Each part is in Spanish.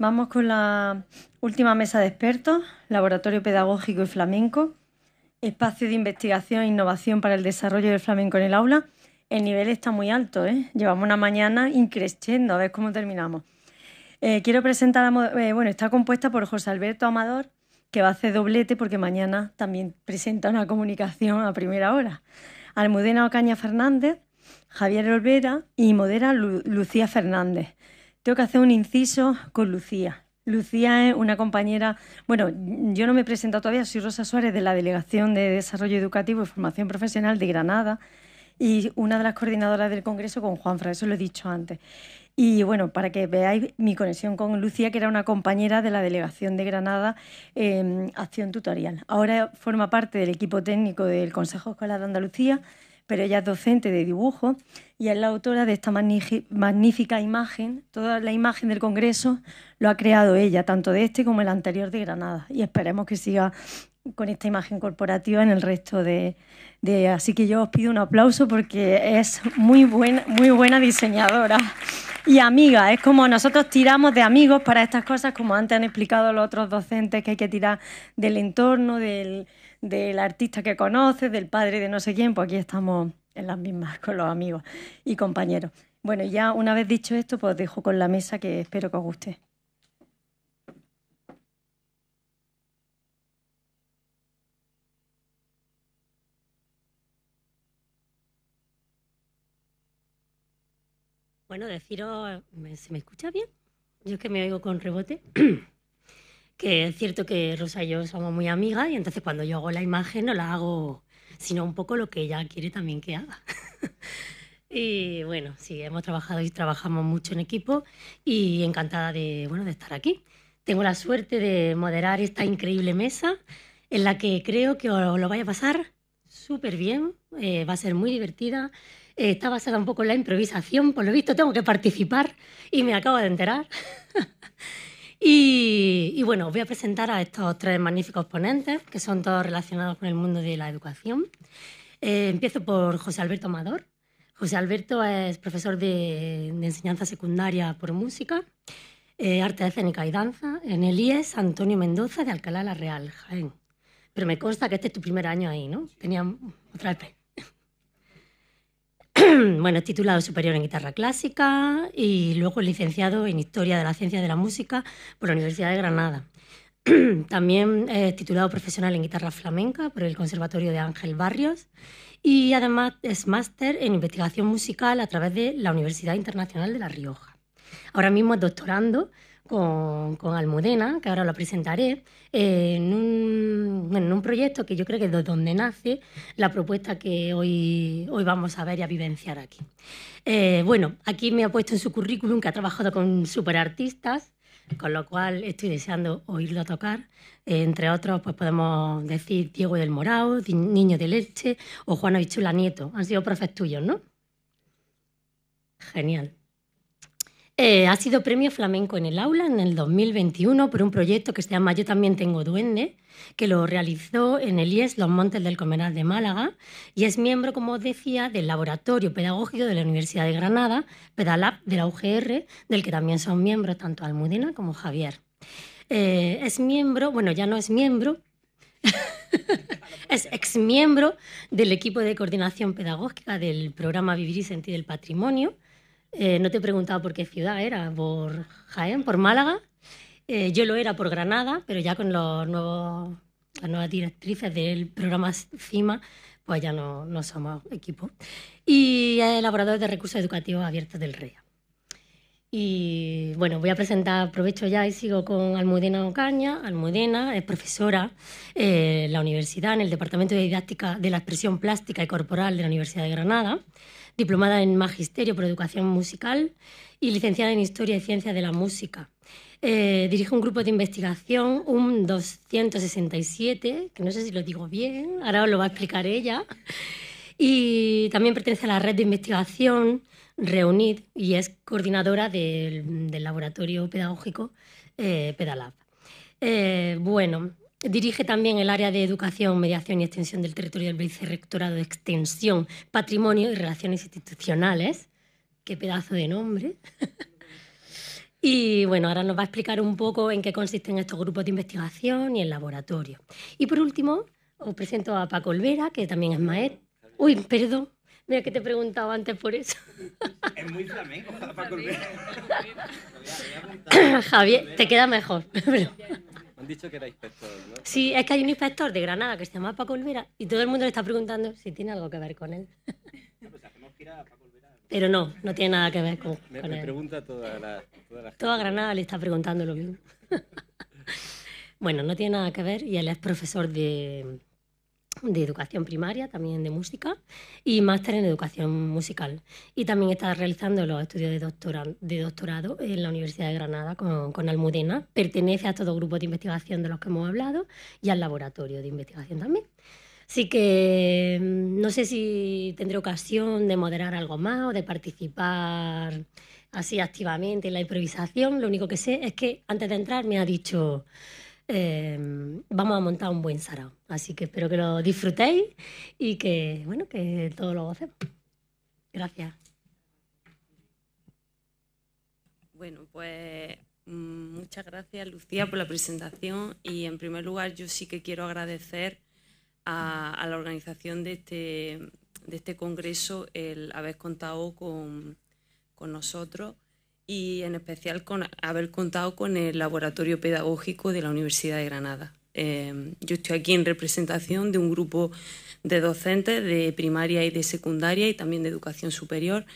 Vamos con la última mesa de expertos, Laboratorio Pedagógico y Flamenco, Espacio de Investigación e Innovación para el Desarrollo del Flamenco en el Aula. El nivel está muy alto, ¿eh? llevamos una mañana increciendo, a ver cómo terminamos. Eh, quiero presentar, eh, bueno, está compuesta por José Alberto Amador, que va a hacer doblete porque mañana también presenta una comunicación a primera hora. Almudena Ocaña Fernández, Javier Olvera y modera Lucía Fernández tengo que hacer un inciso con Lucía. Lucía es una compañera, bueno, yo no me he presentado todavía, soy Rosa Suárez de la Delegación de Desarrollo Educativo y Formación Profesional de Granada y una de las coordinadoras del Congreso con Juanfra, eso lo he dicho antes. Y bueno, para que veáis mi conexión con Lucía, que era una compañera de la Delegación de Granada en Acción Tutorial. Ahora forma parte del equipo técnico del Consejo Escolar de Andalucía pero ella es docente de dibujo y es la autora de esta magnífica imagen. Toda la imagen del Congreso lo ha creado ella, tanto de este como el anterior de Granada. Y esperemos que siga con esta imagen corporativa en el resto de... de... Así que yo os pido un aplauso porque es muy, buena, muy buena diseñadora y amiga. Es como nosotros tiramos de amigos para estas cosas, como antes han explicado los otros docentes, que hay que tirar del entorno, del del artista que conoces, del padre de no sé quién, pues aquí estamos en las mismas con los amigos y compañeros. Bueno, ya una vez dicho esto, pues dejo con la mesa que espero que os guste. Bueno, deciros, ¿se me escucha bien? Yo es que me oigo con rebote. que es cierto que Rosa y yo somos muy amigas y entonces cuando yo hago la imagen no la hago sino un poco lo que ella quiere también que haga. y bueno, sí, hemos trabajado y trabajamos mucho en equipo y encantada de, bueno, de estar aquí. Tengo la suerte de moderar esta increíble mesa en la que creo que os lo vaya a pasar súper bien, eh, va a ser muy divertida. Eh, está basada un poco en la improvisación, por lo visto tengo que participar y me acabo de enterar. Y, bueno, voy a presentar a estos tres magníficos ponentes, que son todos relacionados con el mundo de la educación. Eh, empiezo por José Alberto Amador. José Alberto es profesor de, enseñanza secundaria por música, eh, arte escénica y danza en el IES Antonio Mendoza de Alcalá la Real, Jaén. Pero me consta que este es tu primer año ahí, ¿no? Tenía otra vez. bueno, titulado superior en guitarra clásica y luego licenciado en Historia de la Ciencia de la Música por la Universidad de Granada. También es titulado profesional en guitarra flamenca por el Conservatorio de Ángel Barrios y además es máster en investigación musical a través de la Universidad Internacional de La Rioja. Ahora mismo es doctorando con, Almudena, que ahora lo presentaré, eh, en, un, proyecto que yo creo que es de donde nace la propuesta que hoy, hoy vamos a ver y a vivenciar aquí. Eh, bueno, aquí me ha puesto en su currículum que ha trabajado con superartistas, con lo cual estoy deseando oírlo tocar. Eh, entre otros, pues podemos decir Diego del Morao, Niño de Leche o Juana Bichula Nieto. Han sido profes tuyos, ¿no? Genial. Eh, ha sido premio flamenco en el aula en el 2021 por un proyecto que se llama Yo también tengo duende, que lo realizó en el IES Los Montes del Comenal de Málaga y es miembro, como os decía, del Laboratorio Pedagógico de la Universidad de Granada, Pedalab de la UGR, del que también son miembros tanto Almudena como Javier. Eh, es miembro, bueno, ya no es miembro, es exmiembro del equipo de coordinación pedagógica del programa Vivir y Sentir el Patrimonio eh, no te he preguntado por qué ciudad era, por Jaén, por Málaga. Eh, yo lo era por Granada, pero ya con los nuevos, las nuevas directrices del programa CIMA, pues ya no, somos equipo. Y elaborador de recursos educativos abiertos del REA. Y bueno, voy a presentar, aprovecho ya y sigo con Almudena Ocaña. Almudena es profesora eh, en la universidad, en el Departamento de Didáctica de la Expresión Plástica y Corporal de la Universidad de Granada diplomada en Magisterio por Educación Musical y licenciada en Historia y Ciencia de la Música. Eh, dirige un grupo de investigación, un 267, que no sé si lo digo bien, ahora os lo va a explicar ella, y también pertenece a la red de investigación Reunid y es coordinadora del, laboratorio pedagógico eh, Pedalab. Eh, bueno, Dirige también el área de Educación, Mediación y Extensión del Territorio del Vicerrectorado de Extensión, Patrimonio y Relaciones Institucionales. Qué pedazo de nombre. y bueno, ahora nos va a explicar un poco en qué consisten estos grupos de investigación y el laboratorio. Y por último, os presento a Paco Olvera, que también es maestro. Uy, perdón. Mira que te he preguntado antes por eso. Es muy flamenco, Paco Olvera. Javier, te queda mejor. han dicho que era inspector, ¿no? Sí, es que hay un inspector de Granada que se llama Paco Olvera y todo el mundo le está preguntando si tiene algo que ver con él. Pues Pero no, no tiene nada que ver con, él. Me pregunta toda toda Toda Granada le está preguntando lo mismo. bueno, no tiene nada que ver y él es profesor de, de educación primaria, también de música, y máster en educación musical. Y también está realizando los estudios de, doctorado en la Universidad de Granada con, con, Almudena. Pertenece a todo grupo de investigación de los que hemos hablado y al laboratorio de investigación también. Así que mm, no sé si tendré ocasión de moderar algo más o de participar así activamente en la improvisación. Lo único que sé es que antes de entrar me ha dicho... Em, vamos a montar un buen sarao. Así que espero que lo disfrutéis y que, bueno, que todo lo hacemos. Gracias. Bueno, pues mm, muchas gracias Lucía por la presentación y en primer lugar yo sí que quiero agradecer a, la organización este, de este, congreso el haber contado con nosotros y en especial con haber contado con el Laboratorio Pedagógico de la Universidad de Granada. Em, yo estoy aquí en representación de un grupo de docentes de primaria y de secundaria y también de educación superior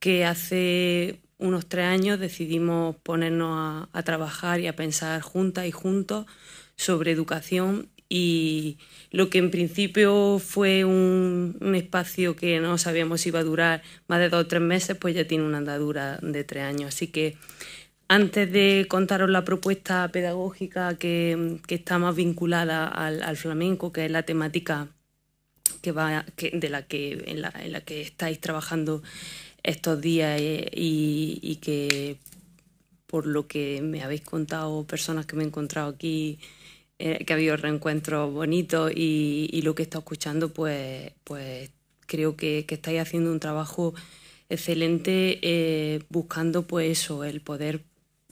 que hace unos tres años decidimos ponernos a, a trabajar y a pensar juntas y juntos sobre educación y lo que en principio fue un, espacio que no sabíamos si iba a durar más de dos o tres meses, pues ya tiene una andadura de tres años. Así que antes de contaros la propuesta pedagógica que, que está más vinculada al, flamenco, que es la temática que va, de la en, la, en la que estáis trabajando estos días eh, y, y que por lo que me habéis contado personas que me he encontrado aquí, eh, que ha habido reencuentros bonitos y, lo que he estado escuchando, pues, pues creo que, estáis haciendo un trabajo excelente eh, buscando pues eso, el poder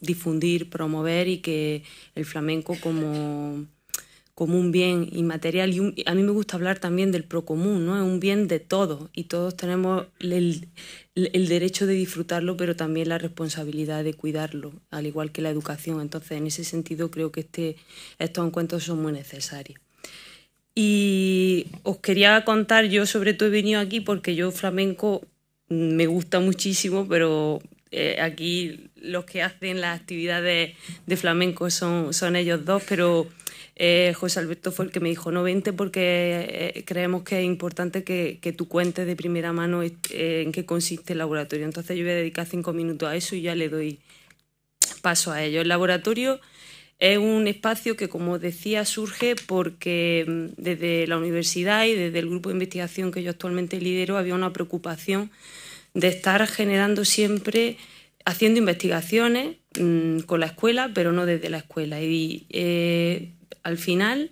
difundir, promover y que el flamenco como como un bien inmaterial y a mí me gusta hablar también del procomún, ¿no? Es un bien de todos y todos tenemos el, derecho de disfrutarlo, pero también la responsabilidad de cuidarlo, al igual que la educación. Entonces, en ese sentido, creo que este, estos encuentros son muy necesarios. Y os quería contar, yo sobre todo he venido aquí porque yo flamenco me gusta muchísimo, pero eh, aquí los que hacen las actividades de flamenco son, son ellos dos, pero eh, José Alberto fue el que me dijo, no vente porque eh, creemos que es importante que, tú cuentes de primera mano eh, en qué consiste el laboratorio. Entonces yo voy a dedicar cinco minutos a eso y ya le doy paso a ello. El laboratorio es un espacio que, como decía, surge porque mm, desde la universidad y desde el grupo de investigación que yo actualmente lidero había una preocupación de estar generando siempre haciendo investigaciones mm, con la escuela, pero no desde la escuela. Y al final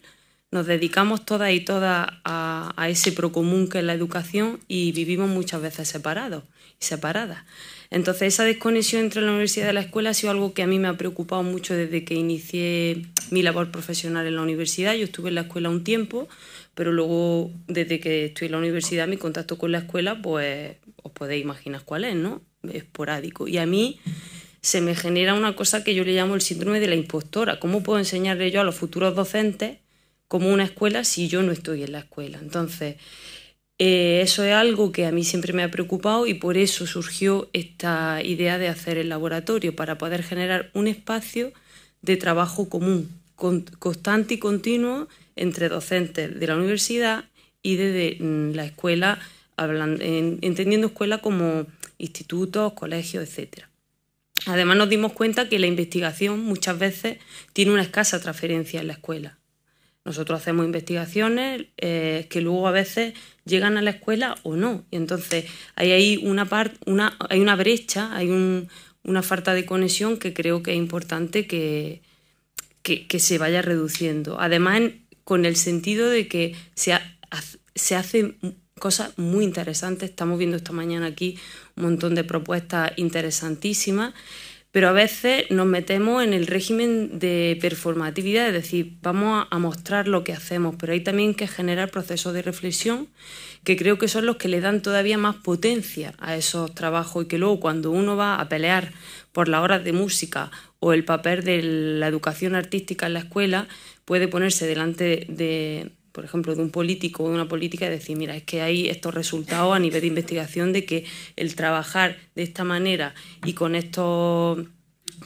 nos dedicamos todas y todas a, ese procomún que es la educación y vivimos muchas veces separados y separadas. Entonces, esa desconexión entre la universidad y la escuela ha sido algo que a mí me ha preocupado mucho desde que inicié mi labor profesional en la universidad. Yo estuve en la escuela un tiempo, pero luego, desde que estoy en la universidad, mi contacto con la escuela, pues os podéis imaginar cuál es, ¿no? Esporádico. Y a mí se me genera una cosa que yo le llamo el síndrome de la impostora. ¿Cómo puedo enseñarle yo a los futuros docentes como una escuela si yo no estoy en la escuela? Entonces, eh, eso es algo que a mí siempre me ha preocupado y por eso surgió esta idea de hacer el laboratorio, para poder generar un espacio de trabajo común, constante y continuo entre docentes de la universidad y desde mm, la escuela, entendiendo escuela como institutos, colegios, etcétera. Además nos dimos cuenta que la investigación muchas veces tiene una escasa transferencia en la escuela. Nosotros hacemos investigaciones eh, que luego a veces llegan a la escuela o no. Y entonces hay ahí una, una, hay una brecha, hay una falta de conexión que creo que es importante que, se vaya reduciendo. Además, con el sentido de que se, se hacen cosas muy interesantes. Estamos viendo esta mañana aquí montón de propuestas interesantísimas, pero a veces nos metemos en el régimen de performatividad, es decir, vamos a, mostrar lo que hacemos, pero hay también que generar procesos de reflexión que creo que son los que le dan todavía más potencia a esos trabajos y que luego cuando uno va a pelear por las horas de música o el papel de la educación artística en la escuela, puede ponerse delante de, por ejemplo, de un político o de una política, es decir, mira, es que hay estos resultados a nivel de investigación de que el trabajar de esta manera y con esto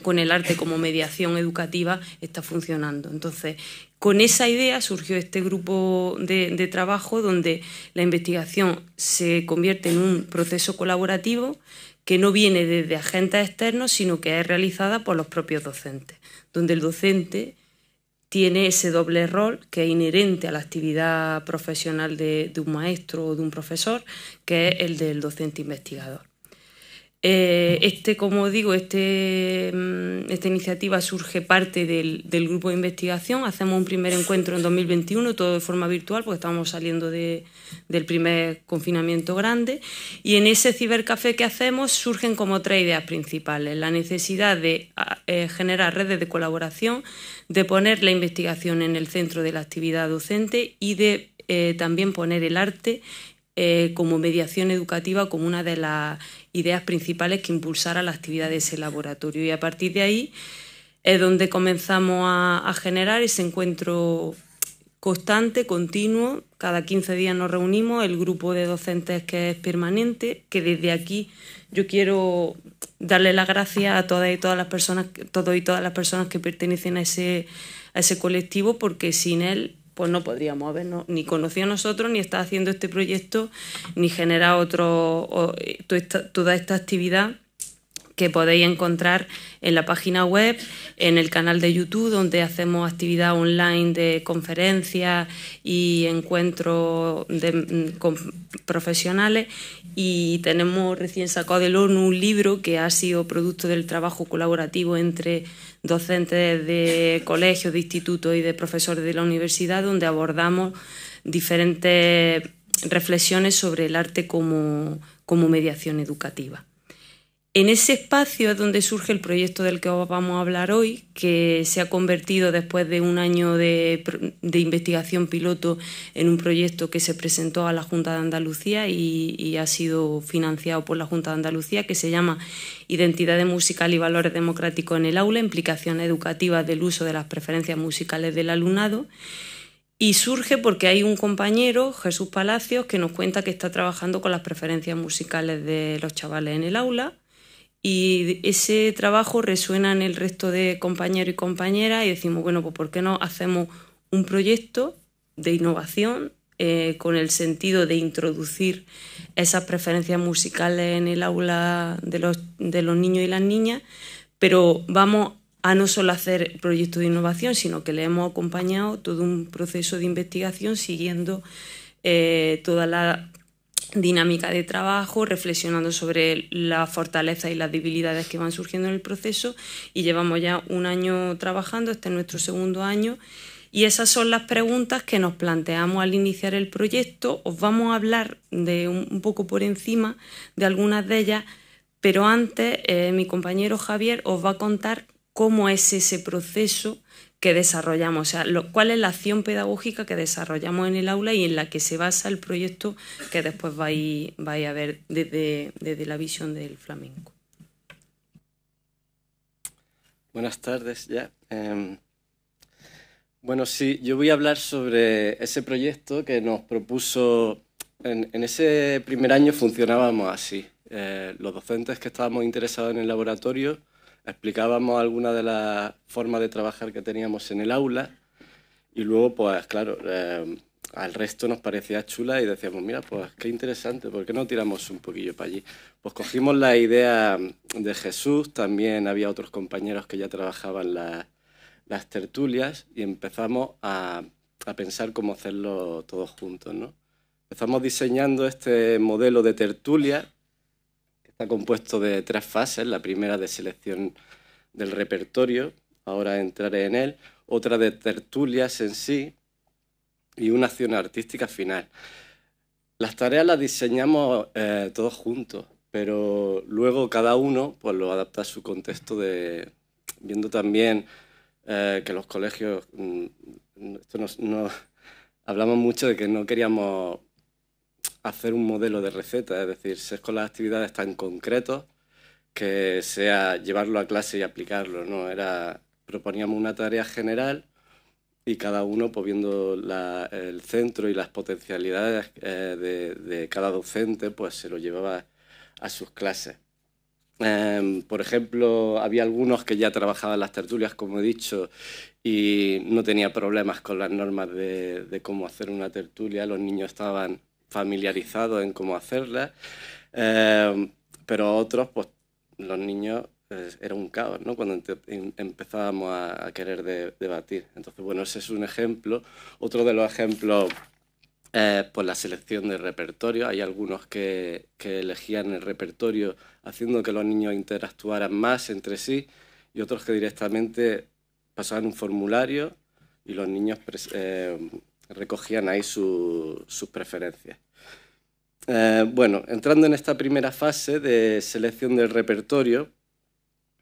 con el arte como mediación educativa está funcionando. Entonces, con esa idea surgió este grupo de, de, trabajo donde la investigación se convierte en un proceso colaborativo que no viene desde agentes externos, sino que es realizada por los propios docentes, donde el docente tiene ese doble rol que es inherente a la actividad profesional de, de un maestro o de un profesor, que es el del docente investigador. Eh, este, como digo, este, mm, esta iniciativa surge parte del, grupo de investigación. Hacemos un primer encuentro en 2021, todo de forma virtual, porque estábamos saliendo del primer confinamiento grande. Y en ese cibercafé que hacemos surgen como tres ideas principales. La necesidad de eh, generar redes de colaboración, de poner la investigación en el centro de la actividad docente y de eh, también poner el arte como mediación educativa como una de las ideas principales que impulsara la actividad de ese laboratorio. Y a partir de ahí es donde comenzamos a, generar ese encuentro constante, continuo. Cada 15 días nos reunimos, el grupo de docentes que es permanente, que desde aquí yo quiero darle las gracias a todas y todas las personas, todos y todas las personas que pertenecen a a ese colectivo, porque sin él pues no podríamos habernos ni conocido a nosotros, ni estar haciendo este proyecto, ni genera otro, eh, toda esta actividad que podéis encontrar en la página web, en el canal de YouTube, donde hacemos actividad online de conferencias y encuentros mm, profesionales. Y tenemos recién sacado del ONU un libro que ha sido producto del trabajo colaborativo entre docentes de colegios, de institutos y de profesores de la universidad, donde abordamos diferentes reflexiones sobre el arte como, como mediación educativa. En ese espacio es donde surge el proyecto del que vamos a hablar hoy, que se ha convertido después de un año de, investigación piloto en un proyecto que se presentó a la Junta de Andalucía y, ha sido financiado por la Junta de Andalucía, que se llama Identidades Musical y Valores Democráticos en el Aula, Implicación Educativa del uso de las preferencias musicales del alumnado. Y surge porque hay un compañero, Jesús Palacios, que nos cuenta que está trabajando con las preferencias musicales de los chavales en el aula y ese trabajo resuena en el resto de compañeros y compañeras y decimos, bueno, pues ¿por qué no hacemos un proyecto de innovación eh, con el sentido de introducir esas preferencias musicales en el aula de los, de los niños y las niñas? Pero vamos a no solo hacer proyectos de innovación, sino que le hemos acompañado todo un proceso de investigación siguiendo eh, toda la dinámica de trabajo, reflexionando sobre las fortalezas y las debilidades que van surgiendo en el proceso y llevamos ya un año trabajando, este es nuestro segundo año y esas son las preguntas que nos planteamos al iniciar el proyecto. Os vamos a hablar de un, poco por encima de algunas de ellas, pero antes eh, mi compañero Javier os va a contar cómo es ese proceso que desarrollamos, o sea, cuál es la acción pedagógica que desarrollamos en el aula y en la que se basa el proyecto que después vais, a ver desde, la visión del flamenco. Buenas tardes, ya. Em, bueno, sí, yo voy a hablar sobre ese proyecto que nos propuso. En, ese primer año funcionábamos así. Eh, los docentes que estábamos interesados en el laboratorio explicábamos alguna de las formas de trabajar que teníamos en el aula y luego, pues claro, eh, al resto nos parecía chula y decíamos, mira, pues qué interesante, ¿por qué no tiramos un poquillo para allí? Pues cogimos la idea de Jesús, también había otros compañeros que ya trabajaban las tertulias y empezamos a, pensar cómo hacerlo todos juntos, ¿no? Empezamos diseñando este modelo de tertulia Está compuesto de tres fases. La primera de selección del repertorio, ahora entraré en él. Otra de tertulias en sí y una acción artística final. Las tareas las diseñamos eh, todos juntos, pero luego cada uno pues, lo adapta a su contexto, de, viendo también eh, que los colegios, mm, esto nos, hablamos mucho de que no queríamos hacer un modelo de receta, es decir, ser con las actividades tan concretos que sea llevarlo a clase y aplicarlo, ¿no? Era, proponíamos una tarea general y cada uno pues, viendo el centro y las potencialidades eh, de, cada docente, pues se lo llevaba a sus clases. Em, por ejemplo, había algunos que ya trabajaban las tertulias, como he dicho, y no tenía problemas con las normas de cómo hacer una tertulia, los niños estaban familiarizados en cómo hacerla, eh, pero otros, pues los niños eh, era un caos, Cuando em, empezábamos a, querer debatir. Entonces, bueno, ese es un ejemplo. Otro de los ejemplos eh, es pues, la selección de repertorio. Hay algunos que, elegían el repertorio haciendo que los niños interactuaran más entre sí y otros que directamente pasaban un formulario y los niños recogían ahí sus preferencias. Eh, bueno, entrando en esta primera fase de selección del repertorio,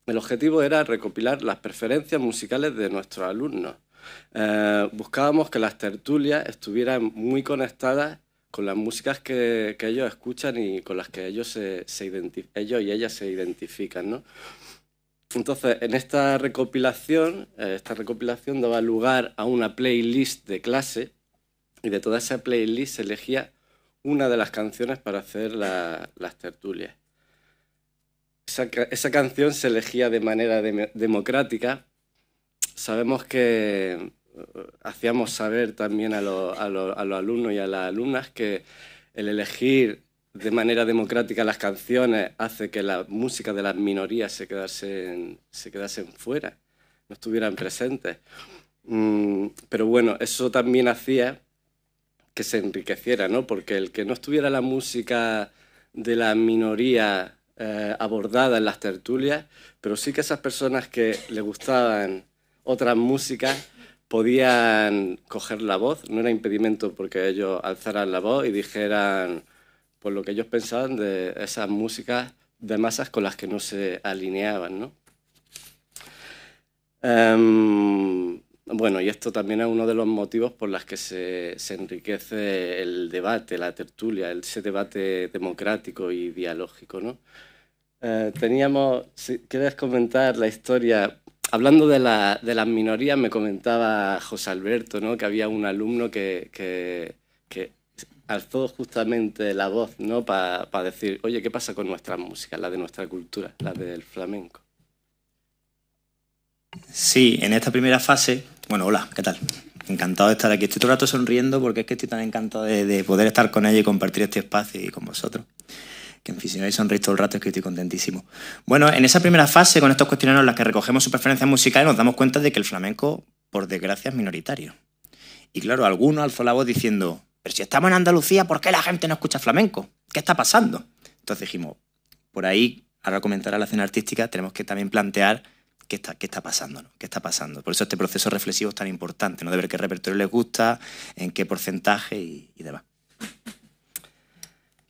el objetivo era recopilar las preferencias musicales de nuestros alumnos. Eh, buscábamos que las tertulias estuvieran muy conectadas con las músicas que, ellos escuchan y con las que ellos, se, ellos y ellas se identifican. Entonces, en esta recopilación, eh, esta recopilación daba lugar a una playlist de clase y de toda esa playlist se elegía una de las canciones para hacer las tertulias. Esa, canción se elegía de manera democrática. Sabemos que eh, hacíamos saber también a, los alumnos y a las alumnas que el elegir de manera democrática las canciones hace que la música de las minorías se quedasen, se quedasen fuera, no estuvieran presentes. Mm, pero bueno, eso también hacía que se enriqueciera, ¿no? Porque el que no estuviera la música de la minoría eh, abordada en las tertulias, pero sí que esas personas que le gustaban otras músicas podían coger la voz, no era impedimento porque ellos alzaran la voz y dijeran por pues, lo que ellos pensaban de esas músicas de masas con las que no se alineaban, ¿no? Em, bueno, y esto también es uno de los motivos por los que se, enriquece el debate, la tertulia, ese debate democrático y dialógico. ¿no? Eh, teníamos, si quieres comentar la historia, hablando de, la, de, las minorías, me comentaba José Alberto ¿no? que había un alumno que, alzó justamente la voz ¿no? para decir, oye, ¿qué pasa con nuestra música, la de nuestra cultura, la del flamenco? Sí, en esta primera fase, bueno, hola, ¿qué tal? Encantado de estar aquí. Estoy todo el rato sonriendo porque es que estoy tan encantado de, poder estar con ella y compartir este espacio y con vosotros. Que en fijáis, sonreís todo el rato, es que estoy contentísimo. Bueno, en esa primera fase, con estos cuestionarios en los que recogemos su preferencia musical nos damos cuenta de que el flamenco, por desgracia, es minoritario. Y claro, alguno alzó la voz diciendo, pero si estamos en Andalucía, ¿por qué la gente no escucha flamenco? ¿Qué está pasando? Entonces dijimos, por ahí, ahora a la escena artística, tenemos que también plantear qué está, qué está pasando, ¿no? ¿Qué está pasando? Por eso este proceso reflexivo es tan importante, ¿no? De ver qué repertorio les gusta, en qué porcentaje y, demás.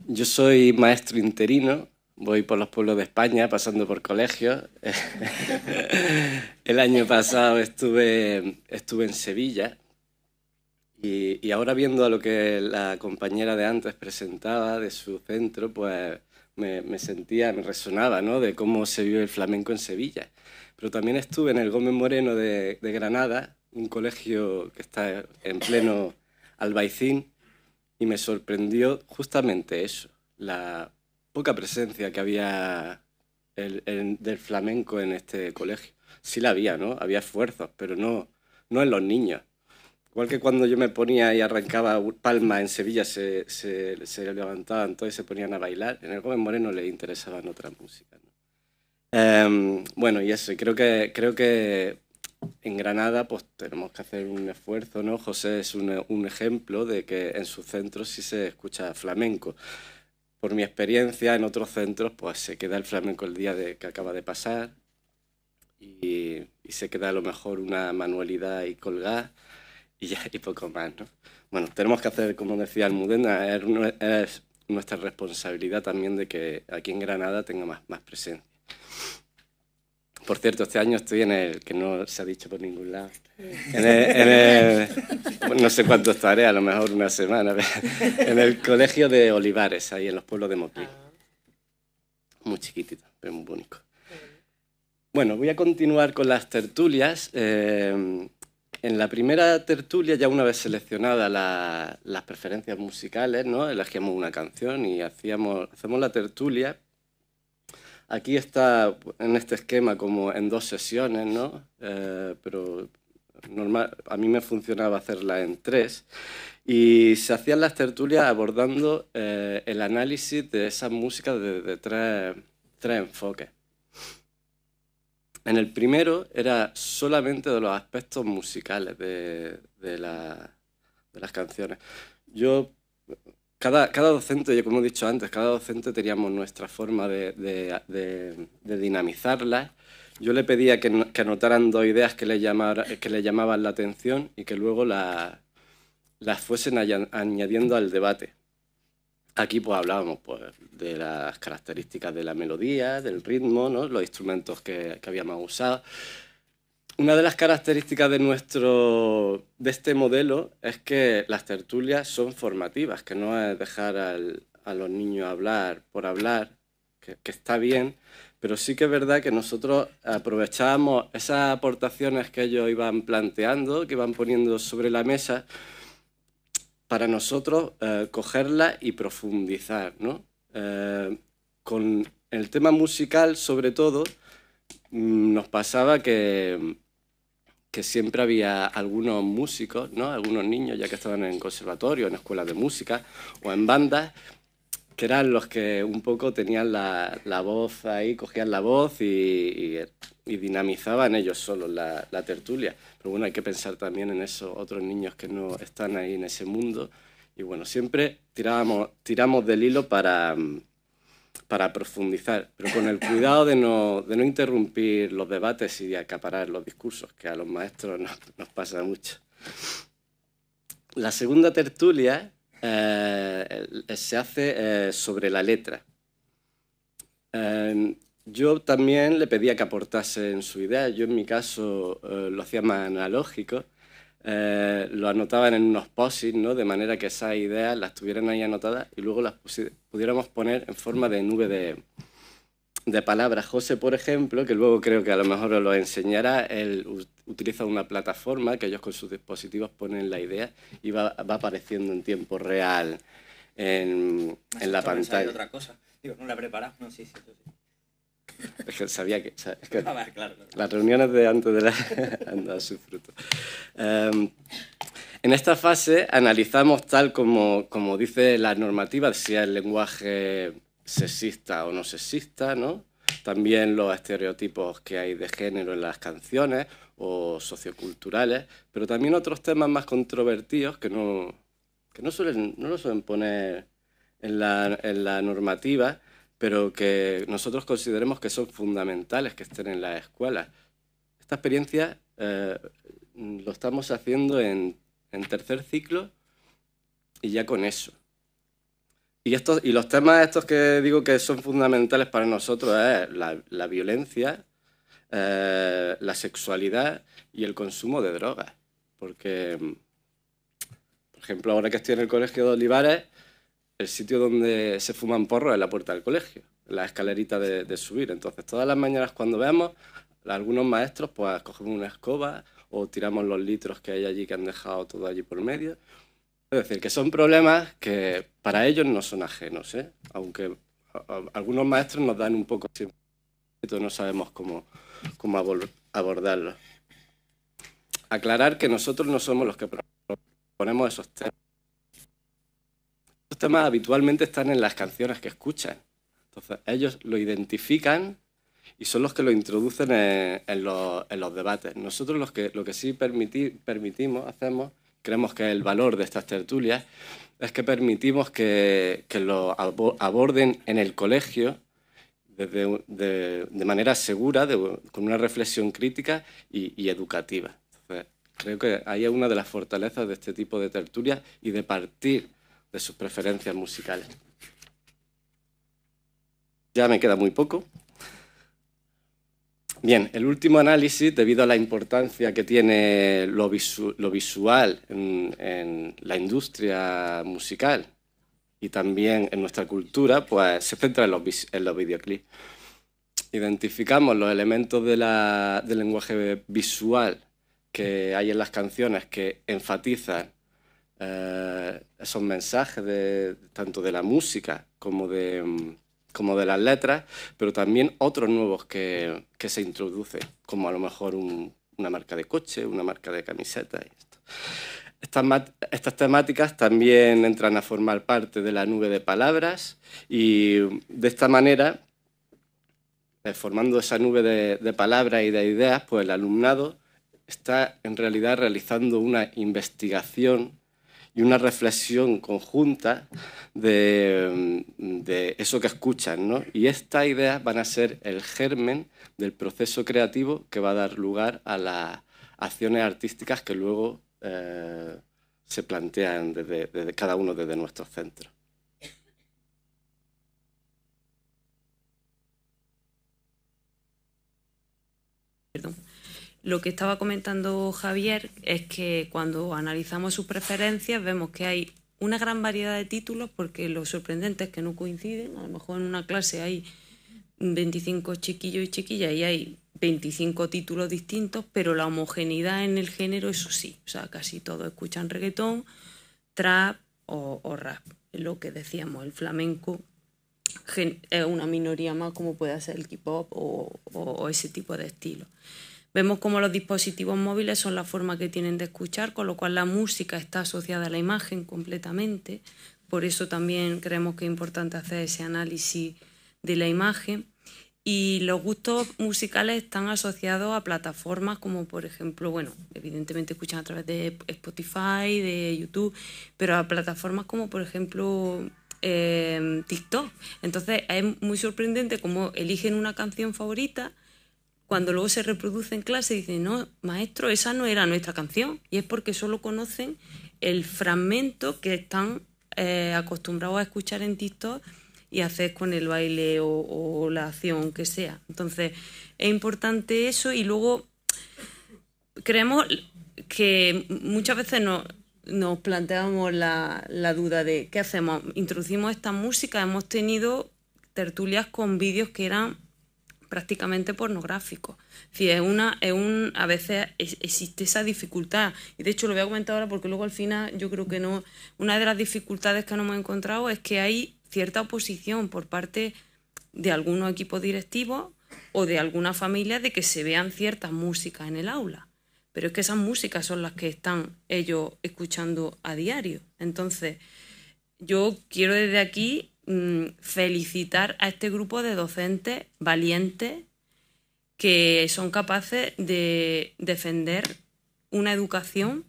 Yo soy maestro interino, voy por los pueblos de España, pasando por colegios. El año pasado estuve, estuve en Sevilla y, ahora viendo a lo que la compañera de antes presentaba de su centro, pues me, sentía, me resonaba, ¿no? De cómo se vive el flamenco en Sevilla pero también estuve en el Gómez Moreno de, Granada, un colegio que está en pleno albaicín, y me sorprendió justamente eso, la poca presencia que había del flamenco en este colegio. Sí la había, ¿no? Había esfuerzos, pero no, no en los niños. Igual que cuando yo me ponía y arrancaba palmas en Sevilla, se, se, se levantaban todos se ponían a bailar. En el Gómez Moreno le interesaban otras músicas. Em, bueno, y eso, creo que, creo que en Granada pues tenemos que hacer un esfuerzo, ¿no? José es un, ejemplo de que en su centro sí se escucha flamenco. Por mi experiencia, en otros centros pues se queda el flamenco el día de, que acaba de pasar y, se queda a lo mejor una manualidad y colgada y, poco más, ¿no? Bueno, tenemos que hacer, como decía Almudena, es, es nuestra responsabilidad también de que aquí en Granada tenga más, más presencia. Por cierto, este año estoy en el, que no se ha dicho por ningún lado, no sé cuánto estaré, a lo mejor una semana, en el colegio de Olivares, ahí en los pueblos de Motril. Ah. Muy chiquitito, pero muy bonito. Bueno, voy a continuar con las tertulias. Eh, en la primera tertulia, ya una vez seleccionadas las preferencias musicales, ¿no? elegíamos una canción y hacíamos, hacemos la tertulia Aquí está en este esquema como en dos sesiones, ¿no? Eh, pero normal, a mí me funcionaba hacerla en tres. Y se hacían las tertulias abordando eh, el análisis de esa música de tres, enfoques. En el primero era solamente de los aspectos musicales de, de las canciones. Yo cada, docente, yo como he dicho antes, cada docente teníamos nuestra forma de, de, Yo le pedía que, anotaran dos ideas que le, que llamaban la atención y que luego las fuesen añadiendo al debate. Aquí pues hablábamos pues, de las características de la melodía, del ritmo, ¿no? los instrumentos que, que habíamos usado una de las características de nuestro de este modelo es que las tertulias son formativas, que no es dejar a los niños hablar por hablar, que, está bien, pero sí que es verdad que nosotros aprovechábamos esas aportaciones que ellos iban planteando, que iban poniendo sobre la mesa, para nosotros eh, cogerlas y profundizar, eh, con el tema musical, sobre todo, mm, nos pasaba que que siempre había algunos músicos, ¿no? algunos niños ya que estaban en conservatorio, en escuelas de música o en bandas, que eran los que un poco tenían la, voz ahí, cogían la voz y, dinamizaban ellos solos la, la, tertulia. Pero bueno, hay que pensar también en esos otros niños que no están ahí en ese mundo. Y bueno, siempre tirábamos, tiramos del hilo para para profundizar, pero con el cuidado de no, interrumpir los debates y de acaparar los discursos, que a los maestros nos, pasa mucho. La segunda tertulia eh, se hace eh, sobre la letra. Eh, yo también le pedía que aportase en su idea, yo en mi caso lo hacía más analógico, eh, lo anotaban en unos post ¿no? De manera que esas ideas las tuvieran ahí anotadas y luego las pudiéramos poner en forma de nube de, palabras. José, por ejemplo, que luego creo que a lo mejor os lo enseñará, él utiliza una plataforma que ellos con sus dispositivos ponen la idea y va, apareciendo en tiempo real en, la pantalla. otra cosa. no la no, sí, sí. Es que sabía que, ah, las reuniones de antes de la han dado su fruto. Em, en esta fase analizamos tal como, como dice la normativa, si el lenguaje sexista o no sexista, ¿no? también los estereotipos que hay de género en las canciones o socioculturales, pero también otros temas más controvertidos que no, que no, suelen, no lo suelen poner en la, en la normativa, pero que nosotros consideremos que son fundamentales que estén en las escuelas. Esta experiencia eh, lo estamos haciendo en, tercer ciclo y ya con eso. Y, y los temas estos que digo que son fundamentales para nosotros es la, violencia, eh, la sexualidad y el consumo de drogas. Porque, por ejemplo, ahora que estoy en el Colegio de Olivares, el sitio donde se fuman porro es la puerta del colegio, la escalerita de, subir. Entonces, todas las mañanas cuando veamos, algunos maestros, pues cogemos una escoba o tiramos los litros que hay allí que han dejado todo allí por medio. Es decir, que son problemas que para ellos no son ajenos, ¿eh? aunque algunos maestros nos dan un poco no sabemos cómo, cómo abordarlos. Aclarar que nosotros no somos los que proponemos esos temas temas habitualmente están en las canciones que escuchan. Entonces, ellos lo identifican y son los que lo introducen en, los, debates. Nosotros lo que sí permitimos, hacemos, creemos que el valor de estas tertulias es que permitimos que, lo aborden en el colegio de, manera segura, con una reflexión crítica y, educativa. creo que ahí es una de las fortalezas de este tipo de tertulias y de partir de sus preferencias musicales. Ya me queda muy poco. Bien, el último análisis, debido a la importancia que tiene lo, visual en, la industria musical y también en nuestra cultura, pues se centra en los, en videoclips. Identificamos los elementos del lenguaje visual que hay en las canciones que enfatizan eh, esos mensajes tanto de la música como de, como de las letras, pero también otros nuevos que, se introducen, como a lo mejor una marca de coche, una marca de camiseta Estas, temáticas también entran a formar parte de la nube de palabras y de esta manera, eh, formando esa nube de, de palabras y de ideas, pues el alumnado está en realidad realizando una investigación y una reflexión conjunta de, eso que escuchan. ¿no? Y estas ideas van a ser el germen del proceso creativo que va a dar lugar a las acciones artísticas que luego eh, se plantean desde, cada uno desde nuestros centros. Perdón. Lo que estaba comentando Javier es que cuando analizamos sus preferencias vemos que hay una gran variedad de títulos porque lo sorprendente es que no coinciden. A lo mejor en una clase hay 25 chiquillos y chiquillas y hay 25 títulos distintos, pero la homogeneidad en el género, eso sí. O sea, casi todos escuchan reggaetón, trap o, rap. Lo que decíamos, el flamenco es una minoría más como puede ser el hip hop o, o ese tipo de estilo. Vemos cómo los dispositivos móviles son la forma que tienen de escuchar, con lo cual la música está asociada a la imagen completamente. Por eso también creemos que es importante hacer ese análisis de la imagen. Y los gustos musicales están asociados a plataformas como, por ejemplo, bueno, evidentemente escuchan a través de Spotify, de YouTube, pero a plataformas como, por ejemplo, eh, TikTok. Entonces es muy sorprendente cómo eligen una canción favorita cuando luego se reproduce en clase dicen, no, maestro, esa no era nuestra canción. Y es porque solo conocen el fragmento que están eh, acostumbrados a escuchar en TikTok y hacer con el baile o, la acción que sea. Entonces, es importante eso y luego creemos que muchas veces nos planteamos la, duda de qué hacemos. Introducimos esta música, hemos tenido tertulias con vídeos que eran prácticamente pornográfico. Si es una, es un, a veces existe esa dificultad. Y de hecho lo voy a comentar ahora porque luego al final yo creo que no. Una de las dificultades que no hemos encontrado es que hay cierta oposición por parte de algunos equipos directivos o de alguna familia de que se vean ciertas músicas en el aula. Pero es que esas músicas son las que están ellos escuchando a diario. Entonces, yo quiero desde aquí Mm, felicitar a este grupo de docentes valientes que son capaces de defender una educación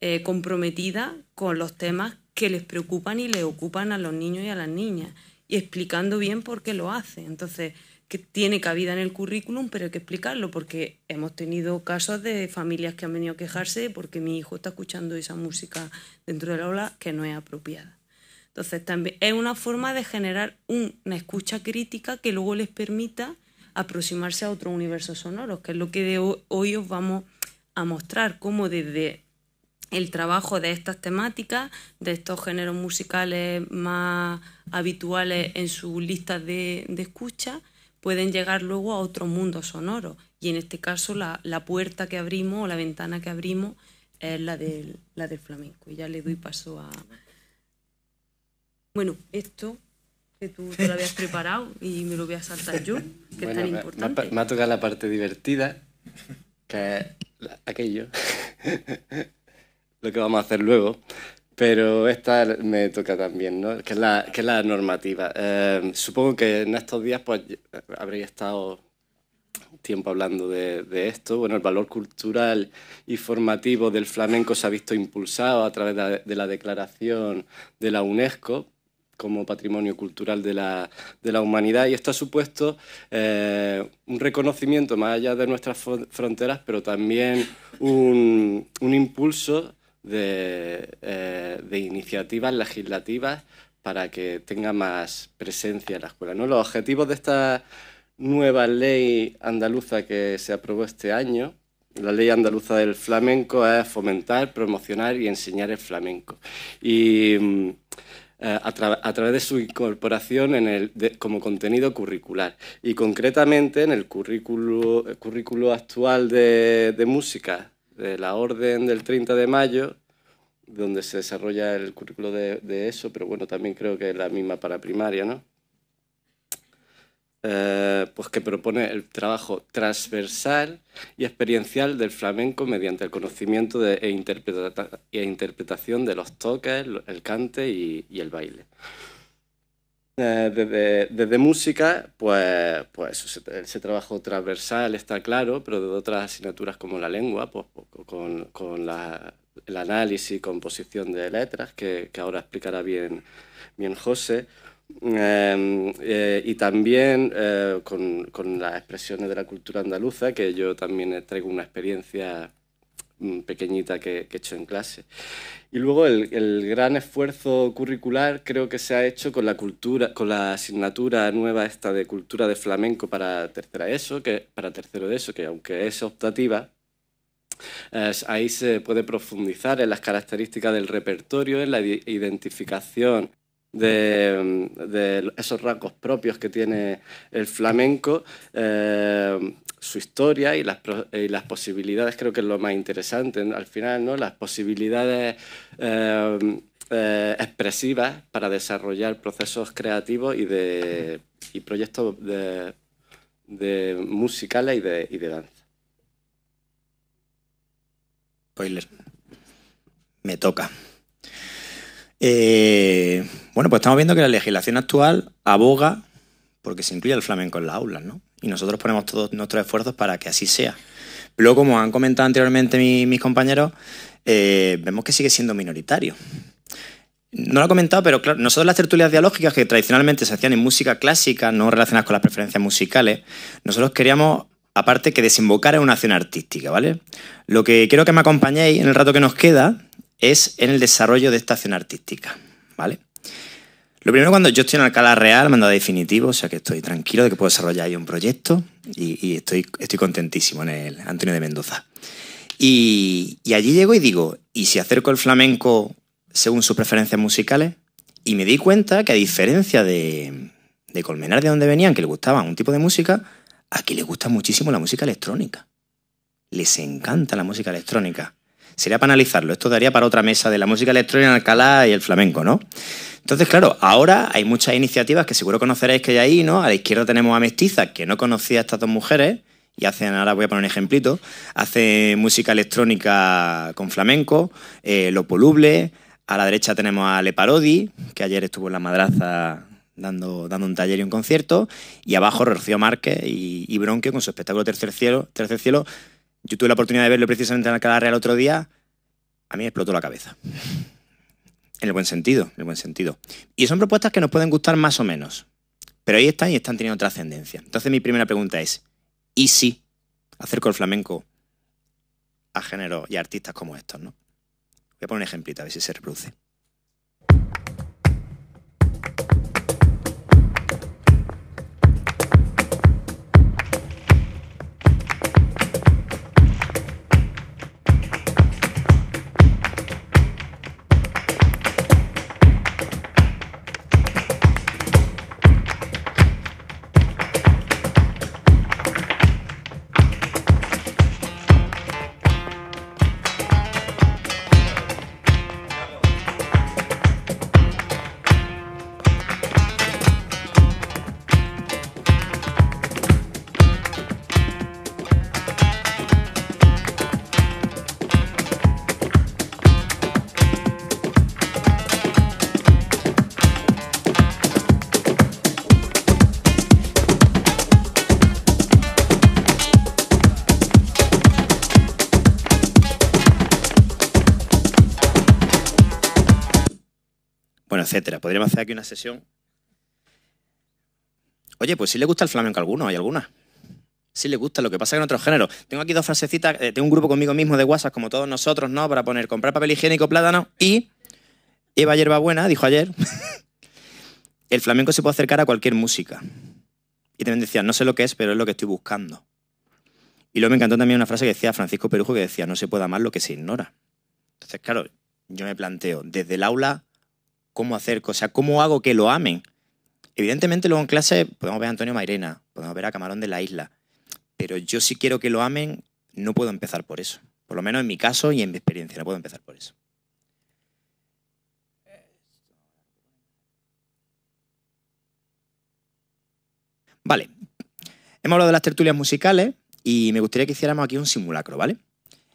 eh, comprometida con los temas que les preocupan y le ocupan a los niños y a las niñas y explicando bien por qué lo hace. Entonces, que tiene cabida en el currículum, pero hay que explicarlo porque hemos tenido casos de familias que han venido a quejarse porque mi hijo está escuchando esa música dentro del aula que no es apropiada. Entonces, también es una forma de generar una escucha crítica que luego les permita aproximarse a otros universos sonoros, que es lo que hoy os vamos a mostrar, cómo desde el trabajo de estas temáticas, de estos géneros musicales más habituales en sus listas de, escucha, pueden llegar luego a otros mundos sonoros. Y en este caso la, puerta que abrimos o la ventana que abrimos es la del, la del flamenco. Y ya le doy paso a, bueno, esto que tú te lo habías preparado y me lo voy a saltar yo, que es tan importante. Me ha, tocado la parte divertida, que es aquello, lo que vamos a hacer luego. Pero esta me toca también, ¿no? Que es la, que es la normativa. Eh, supongo que en estos días pues, habréis estado tiempo hablando de, esto. Bueno, el valor cultural y formativo del flamenco se ha visto impulsado a través de la declaración de la UNESCO como patrimonio cultural de la, humanidad y esto ha supuesto eh, un reconocimiento más allá de nuestras fronteras, pero también un, impulso eh, de, iniciativas legislativas para que tenga más presencia en la escuela. ¿no? Los objetivos de esta nueva ley andaluza que se aprobó este año la ley andaluza del flamenco es fomentar, promocionar y enseñar el flamenco. Y mm, eh, a, través de su incorporación en el como contenido curricular y concretamente en el currículo, currículo actual de, música de la orden del 30 de mayo, donde se desarrolla el currículo de, de eso, pero bueno, también creo que es la misma para primaria, ¿no? Eh, pues que propone el trabajo transversal y experiencial del flamenco mediante el conocimiento de, e, e interpretación de los toques, el cante y, el baile. Eh, desde, música, pues, pues ese, trabajo transversal está claro, pero de otras asignaturas como la lengua, pues, pues, con, con la, el análisis y composición de letras, que, que ahora explicará bien, bien José, Em, eh, y también eh, con, con, las expresiones de la cultura andaluza, que yo también traigo una experiencia mm, pequeñita que, que he hecho en clase. Y luego el, el, gran esfuerzo curricular creo que se ha hecho con la cultura, con la asignatura nueva esta de cultura de flamenco para tercera ESO, que para tercero de ESO, que aunque es optativa, ahí se puede profundizar en las características del repertorio, en la identificación de, esos rasgos propios que tiene el flamenco, eh, su historia y las, posibilidades, creo que es lo más interesante al final, ¿no? las posibilidades eh, eh, expresivas para desarrollar procesos creativos y, de, proyectos de, musicales y de, y de danza. Spoiler. Me toca. Eh, bueno, pues estamos viendo que la legislación actual aboga porque se incluya el flamenco en las aulas, ¿no? Y nosotros ponemos todos nuestros esfuerzos para que así sea. Luego, como han comentado anteriormente mis, compañeros, eh, vemos que sigue siendo minoritario. No lo he comentado, pero claro, nosotros las tertulias dialógicas que tradicionalmente se hacían en música clásica, no relacionadas con las preferencias musicales, nosotros queríamos, aparte, que desembocara en una acción artística, ¿vale? Lo que quiero que me acompañéis en el rato que nos queda es en el desarrollo de esta acción artística, ¿vale? Lo primero, cuando yo estoy en Alcalá Real, dado definitivo, o sea que estoy tranquilo de que puedo desarrollar ahí un proyecto y, estoy, estoy contentísimo en el Antonio de Mendoza. Y, allí llego y digo, ¿y si acerco el flamenco según sus preferencias musicales? Y me di cuenta que a diferencia de, Colmenar, de donde venían, que le gustaba un tipo de música, aquí les gusta muchísimo la música electrónica. Les encanta la música electrónica. Sería para analizarlo. Esto daría para otra mesa de la música electrónica en Alcalá y el flamenco, ¿no? Entonces, claro, ahora hay muchas iniciativas que seguro conoceréis que hay ahí, ¿no? A la izquierda tenemos a Mestiza, que no conocía a estas dos mujeres, y hacen, ahora voy a poner un ejemplito, hace música electrónica con flamenco, eh, Lo Poluble, a la derecha tenemos a Le Parodi, que ayer estuvo en la madraza dando, dando un taller y un concierto, y abajo Rocío Márquez y, Bronque con su espectáculo Tercer Cielo, Tercer Cielo yo tuve la oportunidad de verlo precisamente en Alcalá Real otro día. A mí me explotó la cabeza. En el buen sentido, en el buen sentido. Y son propuestas que nos pueden gustar más o menos. Pero ahí están y están teniendo trascendencia. Entonces mi primera pregunta es, ¿y si acerco el flamenco a géneros y artistas como estos? ¿no? Voy a poner un ejemplito a ver si se reproduce. Podríamos hacer aquí una sesión. Oye, pues sí le gusta el flamenco a hay algunas. Sí le gusta, lo que pasa que en otros géneros. Tengo aquí dos frasecitas, eh, tengo un grupo conmigo mismo de WhatsApp, como todos nosotros, ¿no? Para poner comprar papel higiénico, plátano y Eva buena dijo ayer, el flamenco se puede acercar a cualquier música. Y también decía, no sé lo que es, pero es lo que estoy buscando. Y luego me encantó también una frase que decía Francisco Perujo, que decía, no se puede amar lo que se ignora. Entonces, claro, yo me planteo, desde el aula cómo hacer o sea, cómo hago que lo amen. Evidentemente luego en clase podemos ver a Antonio Mairena, podemos ver a Camarón de la Isla, pero yo si quiero que lo amen, no puedo empezar por eso. Por lo menos en mi caso y en mi experiencia, no puedo empezar por eso. Vale, hemos hablado de las tertulias musicales y me gustaría que hiciéramos aquí un simulacro, ¿vale?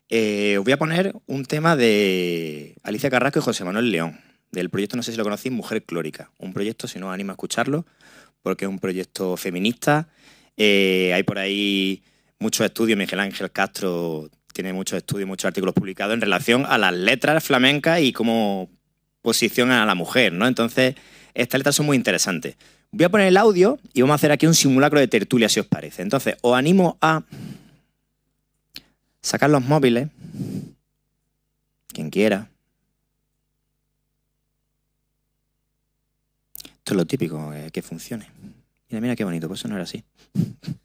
Eh, os voy a poner un tema de Alicia Carrasco y José Manuel León del proyecto, no sé si lo conocéis, Mujer Clórica. Un proyecto, si no os a escucharlo, porque es un proyecto feminista. Eh, hay por ahí muchos estudios, Miguel Ángel Castro tiene muchos estudios, muchos artículos publicados en relación a las letras flamencas y cómo posicionan a la mujer, ¿no? Entonces, estas letras son muy interesantes. Voy a poner el audio y vamos a hacer aquí un simulacro de tertulia, si os parece. Entonces, os animo a sacar los móviles, quien quiera. es lo típico, eh, que funcione. Mira, mira qué bonito, pues eso no era así.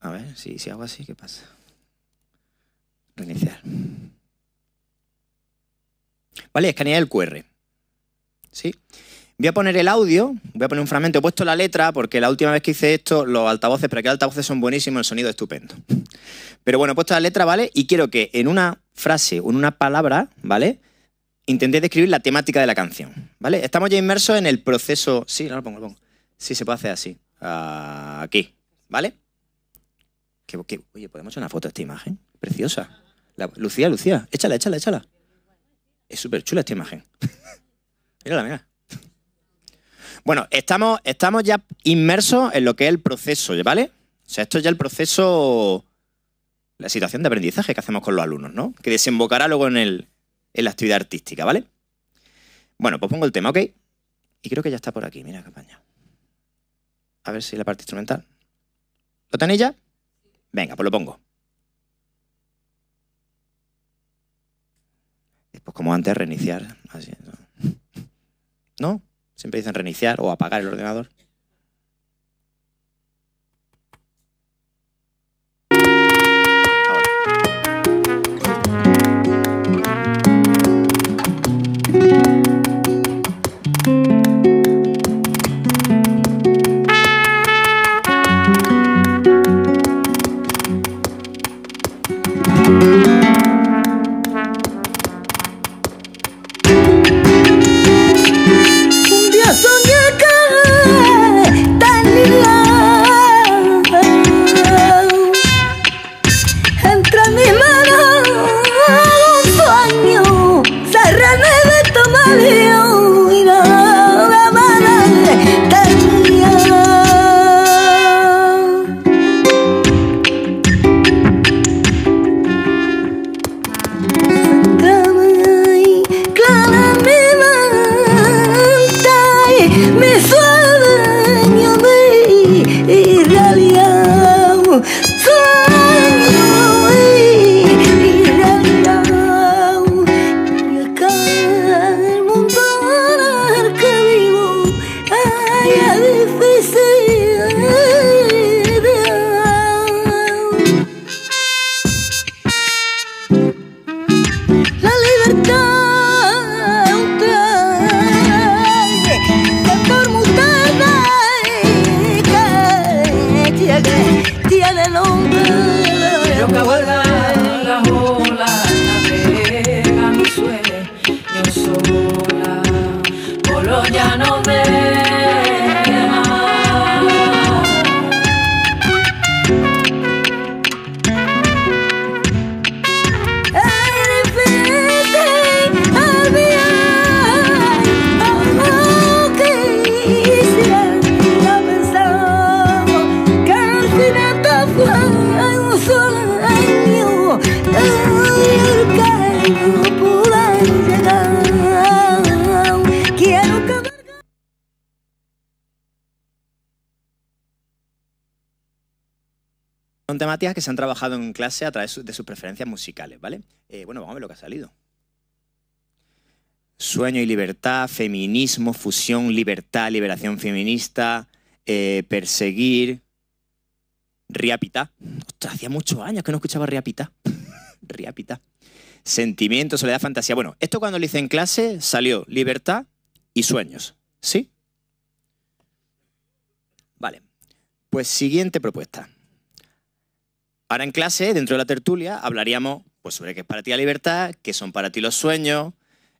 A ver, si, si hago así, ¿qué pasa? Reiniciar. Vale, escanear el QR. ¿Sí? Voy a poner el audio, voy a poner un fragmento. He puesto la letra porque la última vez que hice esto, los altavoces, pero que altavoces son buenísimos, el sonido estupendo. Pero bueno, he puesto la letra, ¿vale? Y quiero que en una frase o en una palabra, ¿vale? intenté describir la temática de la canción, ¿vale? Estamos ya inmersos en el proceso... Sí, ahora lo pongo, lo pongo. Sí, se puede hacer así. aquí, ¿vale? Oye, ¿podemos hacer una foto de esta imagen? Preciosa. Lucía, Lucía, échala, échala, échala. Es súper chula esta imagen. mírala, mira. Bueno, estamos, estamos ya inmersos en lo que es el proceso, ¿vale? O sea, esto es ya el proceso, la situación de aprendizaje que hacemos con los alumnos, ¿no? Que desembocará luego en el, en la actividad artística, ¿vale? Bueno, pues pongo el tema, ¿ok? Y creo que ya está por aquí, mira campaña. A ver si la parte instrumental. ¿Lo tenéis ya? Venga, pues lo pongo. Pues como antes, reiniciar. ¿No? Siempre dicen reiniciar o apagar el ordenador. temáticas que se han trabajado en clase a través de sus preferencias musicales, ¿vale? Eh, bueno, vamos a ver lo que ha salido. Sueño y libertad, feminismo, fusión, libertad, liberación feminista, eh, perseguir, Riapita. hacía muchos años que no escuchaba Riapita. Riapita. Sentimiento, soledad, fantasía. Bueno, esto cuando lo hice en clase salió libertad y sueños. ¿Sí? Vale. Pues siguiente propuesta. Ahora en clase, dentro de la tertulia, hablaríamos pues, sobre qué es para ti la libertad, qué son para ti los sueños,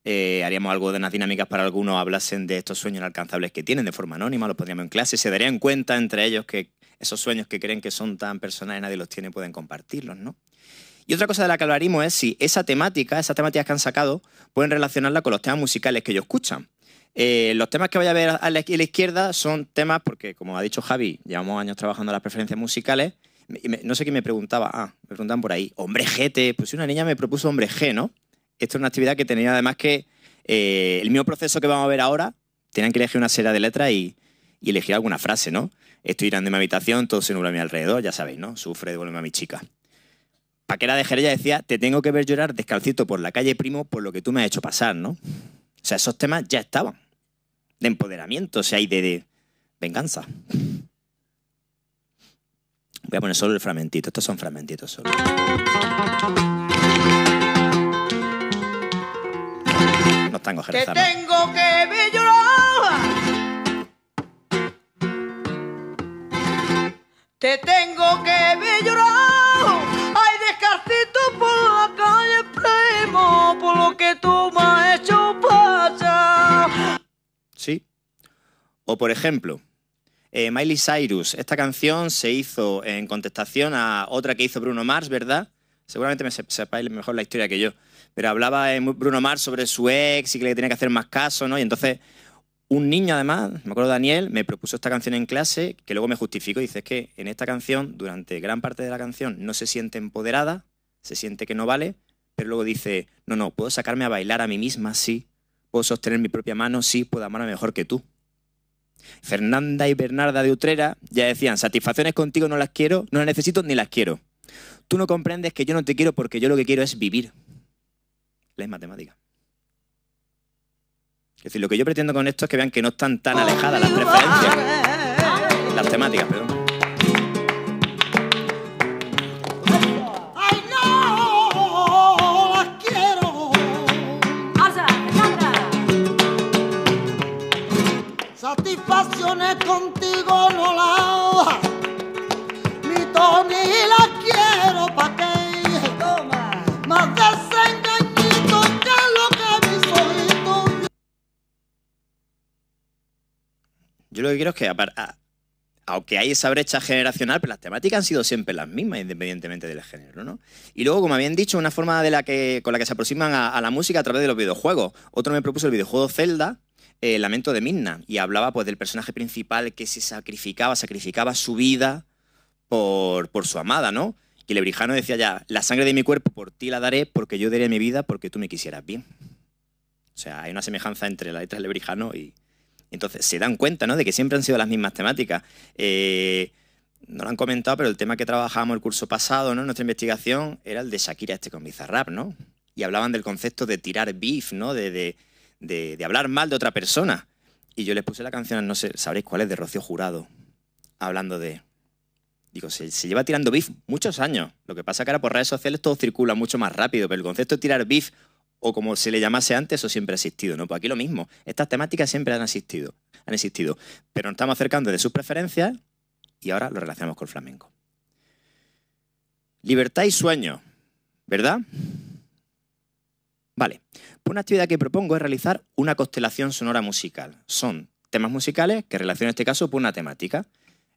eh, haríamos algo de unas dinámicas para algunos, hablasen de estos sueños inalcanzables que tienen de forma anónima, los pondríamos en clase, se darían cuenta entre ellos que esos sueños que creen que son tan personales, nadie los tiene, pueden compartirlos, Y otra cosa de la que hablaríamos es si esa temática, esas temáticas que han sacado, pueden relacionarla con los temas musicales que ellos escuchan. Eh, los temas que voy a ver a la, izquierda son temas, porque como ha dicho Javi, llevamos años trabajando las preferencias musicales, no sé qué me preguntaba, ah, me preguntan por ahí, hombre GT, pues una niña me propuso hombre G, ¿no? Esto es una actividad que tenía además que eh, el mismo proceso que vamos a ver ahora, tenían que elegir una serie de letras y, elegir alguna frase, ¿no? Estoy irán de mi habitación, todo se nubla a mi alrededor, ya sabéis, ¿no? Sufre, devuélveme a mi chica. Paquera de Jerez decía, te tengo que ver llorar descalcito por la calle, primo, por lo que tú me has hecho pasar, ¿no? O sea, esos temas ya estaban. De empoderamiento, o sea, y de venganza. Voy a poner solo el fragmentito. Estos son fragmentitos solo. No tango Te tengo que ver llorar. Te tengo que ver llorar. Hay descartito por la calle, primo, por lo que tú me has hecho pasar. Sí. O por ejemplo. Eh, Miley Cyrus. Esta canción se hizo en contestación a otra que hizo Bruno Mars, ¿verdad? Seguramente me sepáis mejor la historia que yo. Pero hablaba eh, Bruno Mars sobre su ex y que le tenía que hacer más caso, ¿no? Y entonces un niño, además, me acuerdo Daniel, me propuso esta canción en clase, que luego me justificó. y Dice, es que en esta canción, durante gran parte de la canción, no se siente empoderada, se siente que no vale, pero luego dice, no, no, puedo sacarme a bailar a mí misma, sí. Puedo sostener mi propia mano, sí, puedo amarme mejor que tú. Fernanda y Bernarda de Utrera ya decían, satisfacciones contigo no las quiero, no las necesito ni las quiero. Tú no comprendes que yo no te quiero porque yo lo que quiero es vivir. es matemática. Es decir, lo que yo pretendo con esto es que vean que no están tan alejadas las preferencias, las temáticas, perdón. Yo lo que quiero es que, aunque hay esa brecha generacional, pero las temáticas han sido siempre las mismas, independientemente del género, ¿no? Y luego, como habían dicho, una forma de la que, con la que se aproximan a, a la música a través de los videojuegos. Otro me propuso el videojuego Zelda, el eh, Lamento de Minna y hablaba pues del personaje principal que se sacrificaba, sacrificaba su vida por, su amada, ¿no? Y Lebrijano decía ya, la sangre de mi cuerpo por ti la daré porque yo daré mi vida porque tú me quisieras bien. O sea, hay una semejanza entre la letra de Lebrijano y... Entonces, se dan cuenta, ¿no? De que siempre han sido las mismas temáticas. Eh, no lo han comentado, pero el tema que trabajábamos el curso pasado, ¿no? Nuestra investigación era el de Shakira este con Bizarrap, ¿no? Y hablaban del concepto de tirar beef, ¿no? de de, hablar mal de otra persona. Y yo les puse la canción, no sé, sabréis cuál es, de Rocío Jurado, hablando de... Digo, se, lleva tirando beef muchos años. Lo que pasa que ahora por redes sociales todo circula mucho más rápido, pero el concepto de tirar beef, o como se le llamase antes, eso siempre ha existido, ¿no? Pues aquí lo mismo. Estas temáticas siempre han existido, han existido. Pero nos estamos acercando de sus preferencias y ahora lo relacionamos con el flamenco. Libertad y sueño, ¿verdad? Vale, pues una actividad que propongo es realizar una constelación sonora musical. Son temas musicales que relacionan en este caso por una temática.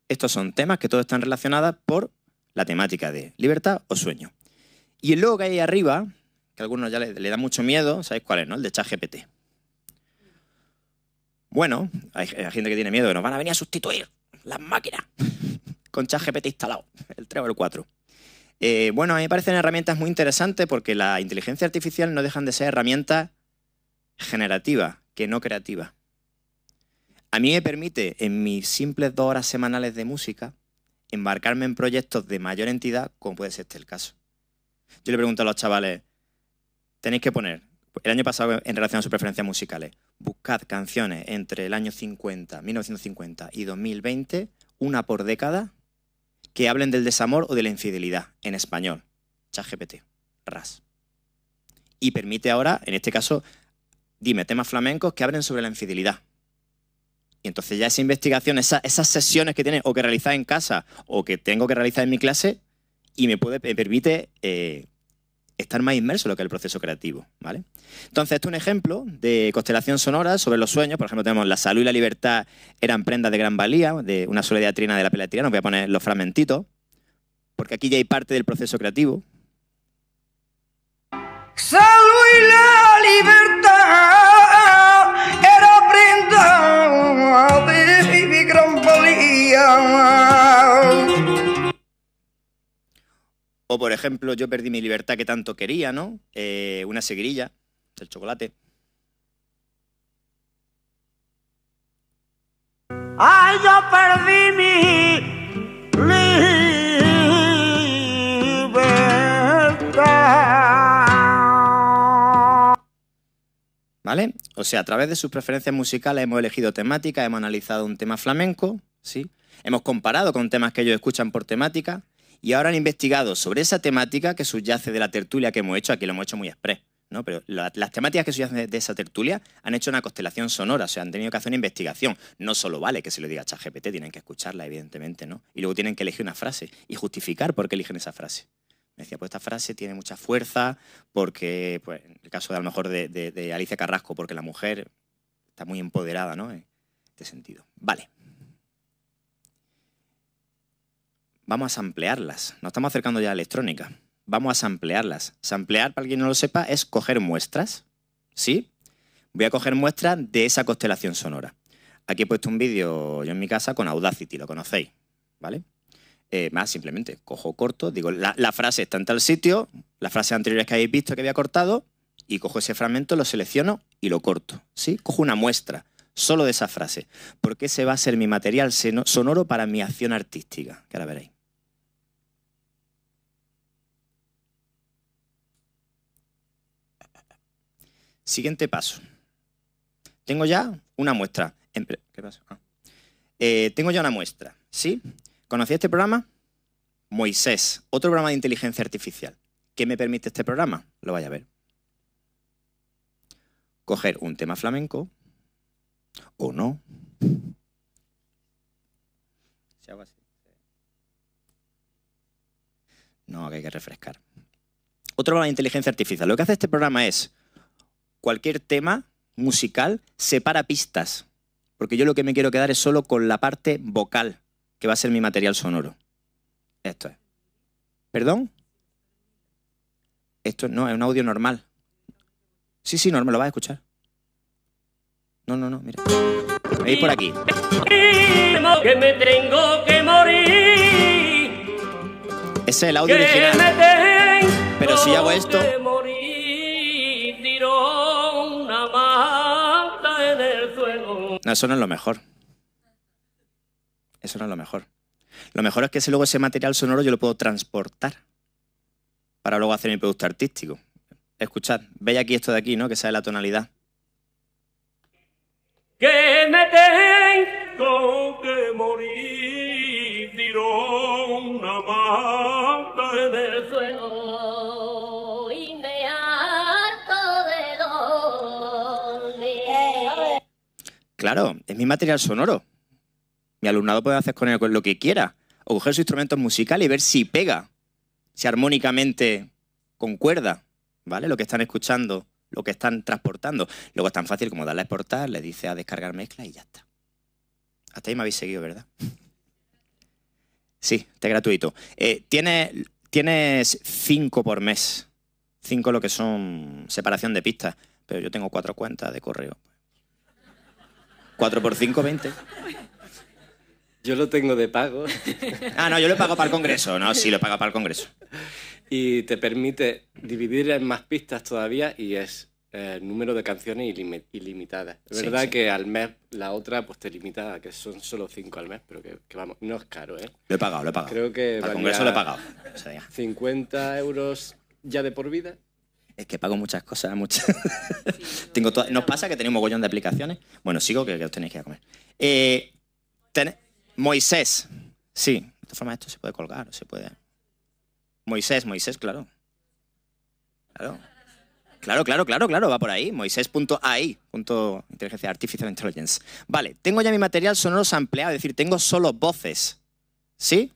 Estos son temas que todos están relacionados por la temática de libertad o sueño. Y el logo que hay ahí arriba, que a algunos ya le, da mucho miedo, ¿sabéis cuál es, no? El de ChatGPT. Bueno, hay, gente que tiene miedo que nos van a venir a sustituir las máquinas con ChatGPT instalado, el 3 o el 4. Eh, bueno, a mí me parecen herramientas muy interesantes porque la inteligencia artificial no dejan de ser herramientas generativas, que no creativas. A mí me permite, en mis simples dos horas semanales de música, embarcarme en proyectos de mayor entidad, como puede ser este el caso. Yo le pregunto a los chavales, tenéis que poner, el año pasado en relación a sus preferencias musicales, buscad canciones entre el año 50, 1950 y 2020, una por década, que hablen del desamor o de la infidelidad en español. ChatGPT, RAS. Y permite ahora, en este caso, dime temas flamencos que hablen sobre la infidelidad. Y entonces ya esa investigación, esas sesiones que tienes o que realizas en casa o que tengo que realizar en mi clase, y me, puede, permite eh, estar más inmerso en lo que es el proceso creativo, ¿vale? Entonces, este es un ejemplo de constelación sonora sobre los sueños. Por ejemplo, tenemos la salud y la libertad eran prendas de gran valía, de una sola trina de la pelatina. No voy a poner los fragmentitos, porque aquí ya hay parte del proceso creativo. Salud y la libertad era prenda de gran valía. O, por ejemplo, Yo perdí mi libertad que tanto quería, ¿no? Eh, una seguirilla del chocolate. ¡Ay, yo perdí mi libertad! ¿Vale? O sea, a través de sus preferencias musicales hemos elegido temática, hemos analizado un tema flamenco, ¿sí? Hemos comparado con temas que ellos escuchan por temática y ahora han investigado sobre esa temática que subyace de la tertulia que hemos hecho, aquí lo hemos hecho muy exprés, ¿no? Pero las temáticas que subyacen de esa tertulia han hecho una constelación sonora, o sea, han tenido que hacer una investigación. No solo vale que se lo diga a ChatGPT, tienen que escucharla, evidentemente, ¿no? Y luego tienen que elegir una frase y justificar por qué eligen esa frase. Me decía, pues esta frase tiene mucha fuerza porque, pues, en el caso de a lo mejor de, de Alicia Carrasco, porque la mujer está muy empoderada, ¿no? En este sentido. Vale, vamos a samplearlas. Nos estamos acercando ya a electrónica. Vamos a samplearlas. Samplear, para quien no lo sepa, es coger muestras. ¿Sí? Voy a coger muestras de esa constelación sonora. Aquí he puesto un vídeo yo en mi casa con Audacity, lo conocéis, ¿vale? Eh, más simplemente, cojo corto, digo, la, frase está en tal sitio, las frases anteriores que habéis visto que había cortado, y cojo ese fragmento, lo selecciono y lo corto, ¿sí? Cojo una muestra solo de esa frase, porque ese va a ser mi material sonoro para mi acción artística, que ahora veréis. Siguiente paso. Tengo ya una muestra. ¿Qué ah. eh, tengo ya una muestra, ¿sí? ¿Conocí este programa? Moisés, otro programa de inteligencia artificial. ¿Qué me permite este programa? Lo vaya a ver. Coger un tema flamenco, o no. Si hago así. No, que hay que refrescar. Otro programa de inteligencia artificial. Lo que hace este programa es cualquier tema musical separa pistas, porque yo lo que me quiero quedar es solo con la parte vocal, que va a ser mi material sonoro. Esto es. ¿Perdón? Esto no, es un audio normal. Sí, sí, normal, lo vas a escuchar. No, no, no, mira. Veis por aquí. Que me tengo que morir. Ese es el audio original. Pero si hago esto. No, eso no es lo mejor. Eso no es lo mejor. Lo mejor es que ese, luego ese material sonoro yo lo puedo transportar para luego hacer mi producto artístico. Escuchad, veis aquí esto de aquí, ¿no? Que sale la tonalidad. Que me que morir, Claro, es mi material sonoro. Mi alumnado puede hacer con él lo que quiera. O coger su instrumento musical y ver si pega, si armónicamente concuerda, ¿vale? Lo que están escuchando, lo que están transportando. Luego es tan fácil como darle a exportar, le dice a descargar mezcla y ya está. Hasta ahí me habéis seguido, ¿verdad? Sí, es gratuito. Eh, tienes cinco por mes. Cinco lo que son separación de pistas. Pero yo tengo cuatro cuentas de correo. 4 por 5, 20. Yo lo tengo de pago. Ah, no, yo lo pago para el Congreso. No, sí, lo pagado para el Congreso. Y te permite dividir en más pistas todavía y es el eh, número de canciones ilimitadas. Es verdad que al mes la otra pues te limita que son solo cinco al mes, pero que, vamos, no es caro, ¿eh? Lo he pagado, lo he pagado. Creo que... Al Congreso lo he pagado. O sea, 50 euros ya de por vida es que pago muchas cosas, muchas. Tengo Nos pasa que tenemos un mogollón de aplicaciones. Bueno, sigo que, os tenéis que ir a comer. Eh, Moisés. Sí, de todas formas esto se puede colgar, se puede. Moisés, Moisés, claro. Claro. Claro, claro, claro, claro, va por ahí. Moisés.ai, inteligencia artificial intelligence. Vale, tengo ya mi material sonoro sampleado, es decir, tengo solo voces. ¿Sí?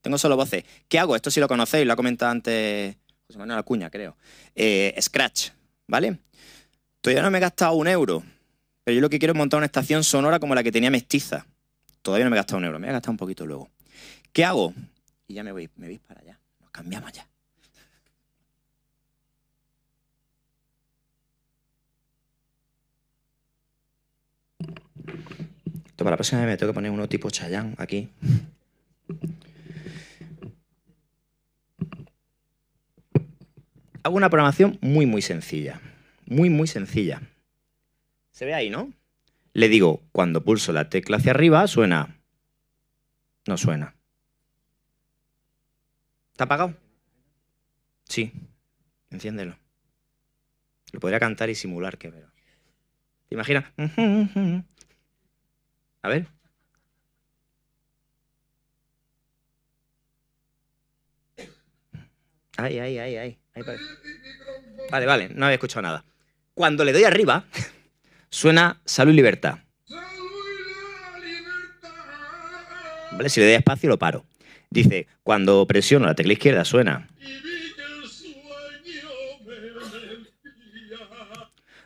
Tengo solo voces. ¿Qué hago? Esto sí lo conocéis, lo ha comentado antes José Manuel Acuña, creo. Eh, Scratch, ¿vale? Todavía no me he gastado un euro, pero yo lo que quiero es montar una estación sonora como la que tenía Mestiza. Todavía no me he gastado un euro, me voy gastado un poquito luego. ¿Qué hago? Y ya me voy, me voy para allá. Nos cambiamos ya. para la próxima me tengo que poner uno tipo Chayán aquí. hago una programación muy, muy sencilla. Muy, muy sencilla. Se ve ahí, ¿no? Le digo, cuando pulso la tecla hacia arriba, suena. No suena. ¿Está apagado? Sí. Enciéndelo. Lo podría cantar y simular que pero... ¿Te imaginas? A ver. Ay, ay, ay, ay. Vale, vale, no había escuchado nada. Cuando le doy arriba, suena Salud y Libertad. Vale, si le doy espacio lo paro. Dice, cuando presiono la tecla izquierda suena.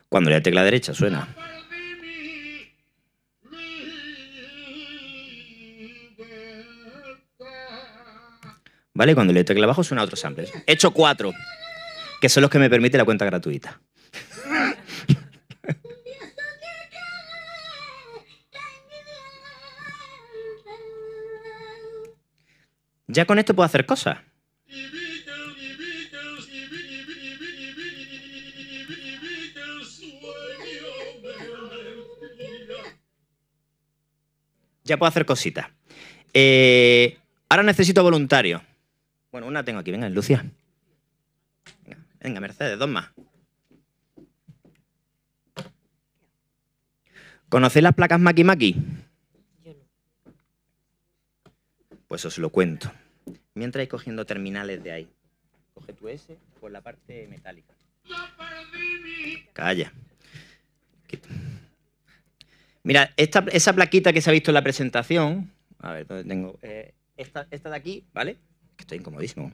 Cuando le doy la tecla derecha suena. ¿Vale? Cuando le doy tecla abajo suena otro sample. He hecho cuatro que son los que me permite la cuenta gratuita. ya con esto puedo hacer cosas. Ya puedo hacer cositas. Eh, ahora necesito voluntarios. Bueno, una tengo aquí. Venga, Lucia. Venga, Mercedes, dos más. ¿Conocéis las placas Maki Maki? Pues os lo cuento. Mientras vais cogiendo terminales de ahí. Coge tu S por la parte metálica. Calla. Mira, esa plaquita que se ha visto en la presentación, a ver, ¿dónde tengo? Eh, esta, esta de aquí, ¿vale? Estoy incomodísimo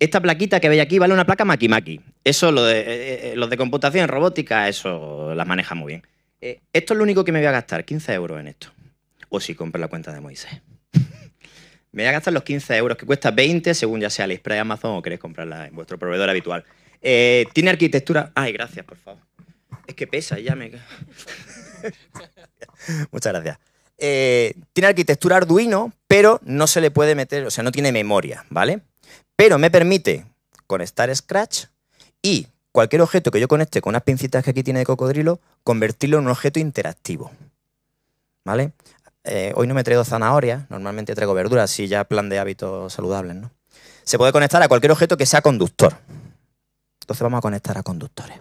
esta plaquita que veis aquí vale una placa maki. Eso, lo de, eh, eh, eh, los de computación robótica, eso las maneja muy bien. esto es lo único que me voy a gastar, 15 euros en esto. O si compro la cuenta de Moisés. me voy a gastar los 15 euros, que cuesta 20 según ya sea de Amazon o queréis comprarla en vuestro proveedor habitual. Tiene arquitectura... Ay, gracias, por favor. Es que pesa, ya me... Muchas gracias. tiene arquitectura Arduino, pero no se le puede meter, o sea, no tiene memoria, ¿vale? pero me permite conectar Scratch y cualquier objeto que yo conecte con unas pincitas que aquí tiene de cocodrilo, convertirlo en un objeto interactivo. ¿Vale? Eh, hoy no me traigo zanahorias, normalmente traigo verduras, si ya plan de hábitos saludables, ¿no? Se puede conectar a cualquier objeto que sea conductor. Entonces vamos a conectar a conductores.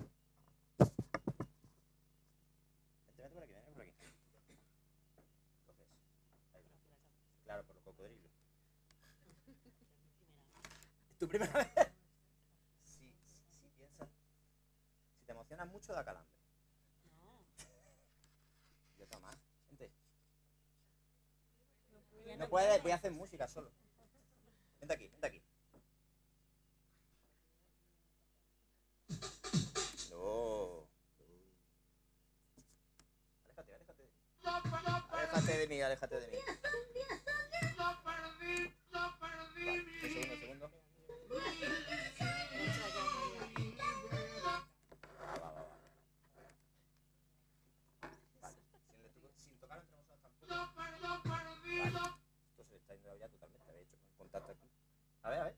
primera vez. Si, si, si piensas, si te emocionas mucho, da calambre. No. Yo toma, gente. No puedes, voy a hacer música solo. Vente aquí, vente aquí. No. Aléjate, aléjate de mí. Aléjate de mí, aléjate de mí. segundo, esto se le está yendo ya totalmente, hecho con el contacto aquí. A ver, a ver.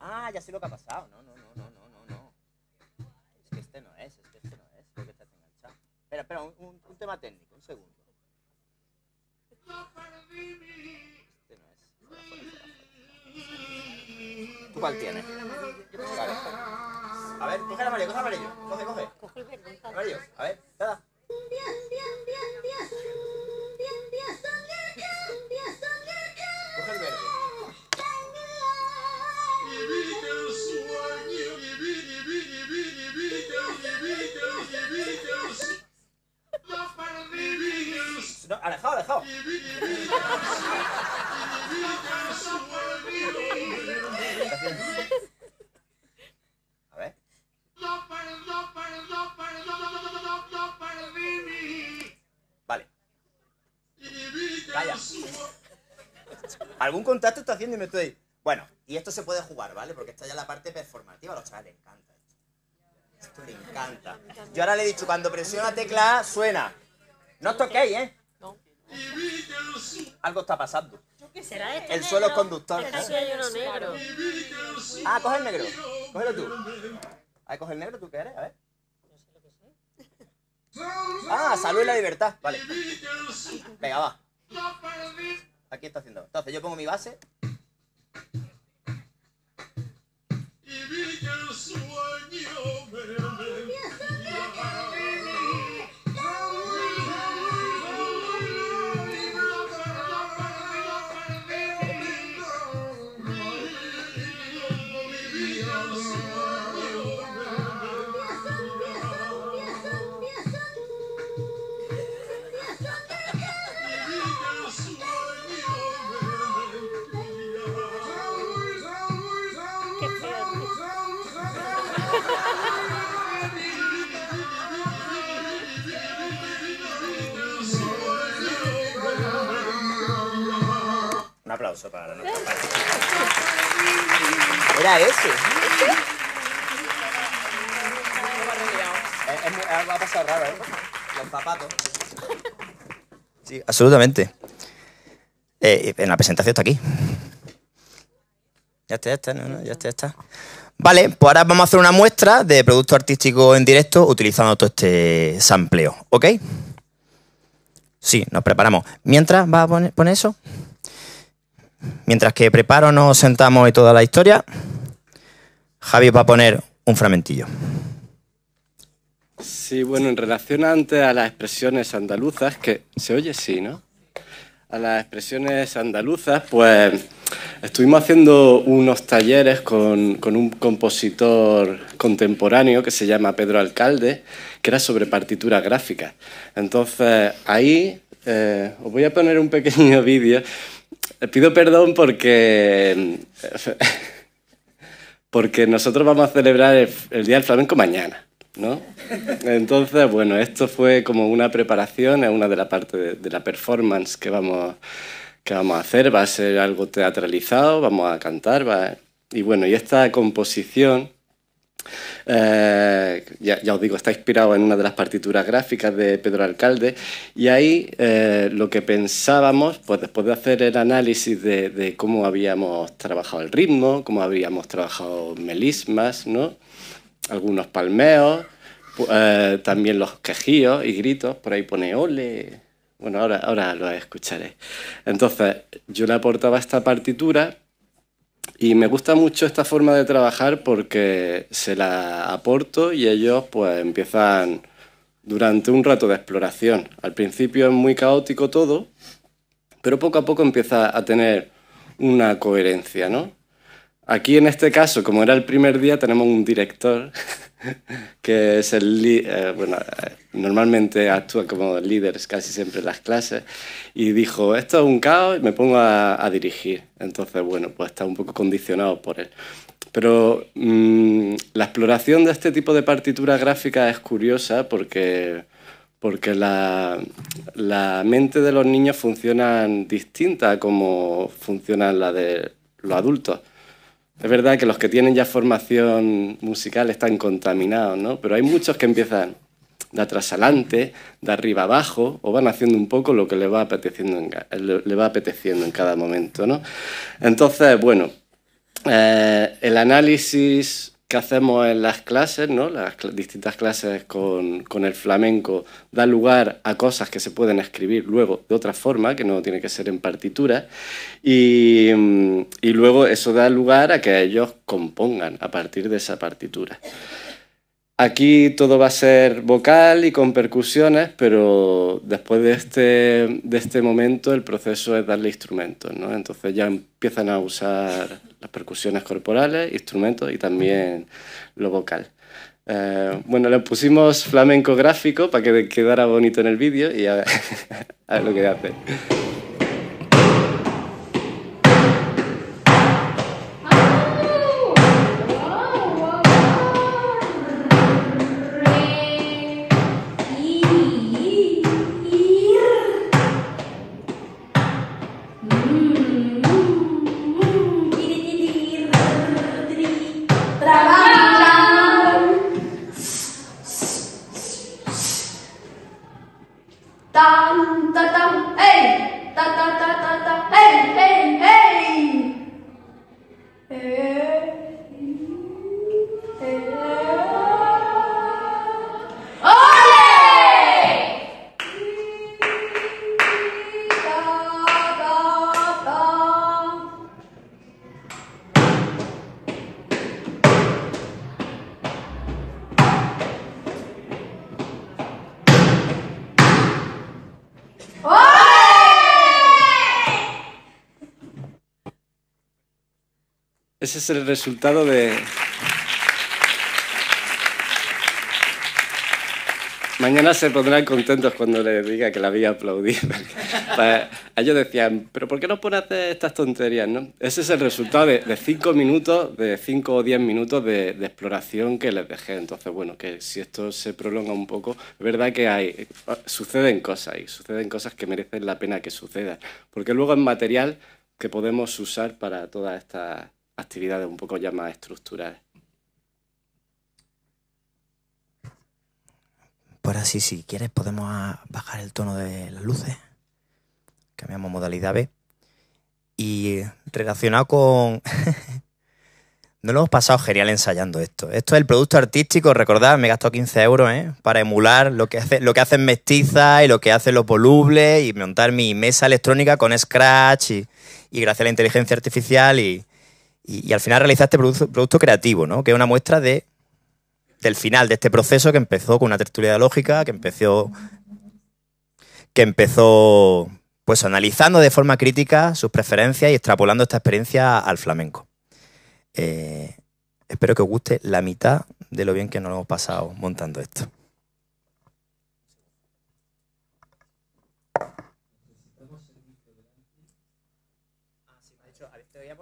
Ah, ya sé lo que ha pasado. No, no, no, no, no, no. Es que este no es, es que este no es. Es que este está enganchado. Espera, un tema técnico, un segundo. Este no es. ¿Tú cuál tienes? a ver, coge el amarillo, coge el amarillo. Coge, coge. Amarillo, a ver, nada. Coge el verde. No, alejado, alejado. A ver. Vale. Algún contacto está haciendo y me estoy... Bueno, y esto se puede jugar, ¿vale? Porque está ya la parte performativa. A los chavales les encanta esto. Esto le encanta. Yo ahora le he dicho, cuando presiona tecla A, suena. No toquéis, ¿eh? Algo está pasando. ¿Será esto? El suelo es conductor. hay uno negro? Ah, coge el negro. Cógelo tú. Ahí coge el negro, ¿tú qué eres? A ver. Ah, salud y la libertad. Vale. Venga, va. Aquí está haciendo. Entonces yo pongo mi base. Era ese. Ah, va a pasar raro, ¿eh? Los zapatos. Sí, absolutamente. Eh, en la presentación está aquí. Ya está, ya está, ya está, Vale, pues ahora vamos a hacer una muestra de producto artístico en directo utilizando todo este sampleo, ¿ok? Sí, nos preparamos. Mientras, ¿va a poner eso? Mientras que preparo, nos sentamos y toda la historia, Javi va a poner un fragmentillo. Sí, bueno, en relación antes a las expresiones andaluzas, que se oye sí, ¿no? A las expresiones andaluzas, pues estuvimos haciendo unos talleres con, un compositor contemporáneo que se llama Pedro Alcalde, que era sobre partituras gráficas. Entonces, ahí eh, os voy a poner un pequeño vídeo Pido perdón porque. porque nosotros vamos a celebrar el, Día del Flamenco mañana, ¿no? Entonces, bueno, esto fue como una preparación, es una de la parte de, la performance que vamos, que vamos a hacer. Va a ser algo teatralizado, vamos a cantar, y bueno, y esta composición eh, ya, os digo, está inspirado en una de las partituras gráficas de Pedro Alcalde y ahí eh, lo que pensábamos, pues después de hacer el análisis de, cómo habíamos trabajado el ritmo, cómo habíamos trabajado melismas, ¿no? algunos palmeos, eh, también los quejíos y gritos, por ahí pone ole. Bueno, ahora, ahora lo escucharé. Entonces, yo le aportaba esta partitura y me gusta mucho esta forma de trabajar porque se la aporto y ellos pues empiezan durante un rato de exploración. Al principio es muy caótico todo, pero poco a poco empieza a tener una coherencia, ¿no? Aquí en este caso, como era el primer día, tenemos un director que es el eh, bueno, eh, normalmente actúa como líderes casi siempre en las clases, y dijo, esto es un caos y me pongo a, dirigir. Entonces, bueno, pues está un poco condicionado por él. Pero mm, la exploración de este tipo de partituras gráficas es curiosa porque, porque la, la mente de los niños funciona distinta a como funciona la de los adultos. Es verdad que los que tienen ya formación musical están contaminados, ¿no? Pero hay muchos que empiezan de atrás adelante, de arriba abajo, o van haciendo un poco lo que le va apeteciendo en, cada momento, ¿no? Entonces, bueno, eh, el análisis que hacemos en las clases, ¿no? las distintas clases con, el flamenco, da lugar a cosas que se pueden escribir luego de otra forma, que no tiene que ser en partitura, y luego eso da lugar a que ellos compongan a partir de esa partitura. Aquí todo va a ser vocal y con percusiones, pero después este, de este, momento el proceso es darle instrumentos, ¿no? Entonces ya empiezan a usar las percusiones corporales, instrumentos y también lo vocal. Eh, bueno, le pusimos flamenco gráfico para que quedara bonito en el vídeo y a a ver lo que hace. Ese es el resultado de... Mañana se pondrán contentos cuando les diga que la había aplaudido. Ellos decían, pero ¿por qué no hacer estas tonterías? No? Ese es el resultado de, cinco minutos, de cinco o diez minutos de, exploración que les dejé. Entonces, bueno, que si esto se prolonga un poco, es verdad que hay, suceden cosas y suceden cosas que merecen la pena que sucedan. Porque luego es material que podemos usar para toda esta actividades un poco ya más estructurales. Por pues así, si quieres podemos ah, bajar el tono de las luces. Cambiamos modalidad B. Y relacionado con... no lo hemos pasado genial ensayando esto. Esto es el producto artístico, recordad, me he gastado 15 euros ¿eh? para emular lo que, hace, lo que hacen Mestiza y lo que hacen los volubles y montar mi mesa electrónica con Scratch y, y gracias a la inteligencia artificial y, y, al final realizaste este producto, creativo, ¿no? Que es una muestra de, del final de este proceso que empezó con una tertulia lógica, que empezó, que empezó pues analizando de forma crítica sus preferencias y extrapolando esta experiencia al flamenco. Eh, espero que os guste la mitad de lo bien que nos hemos pasado montando esto. aquí.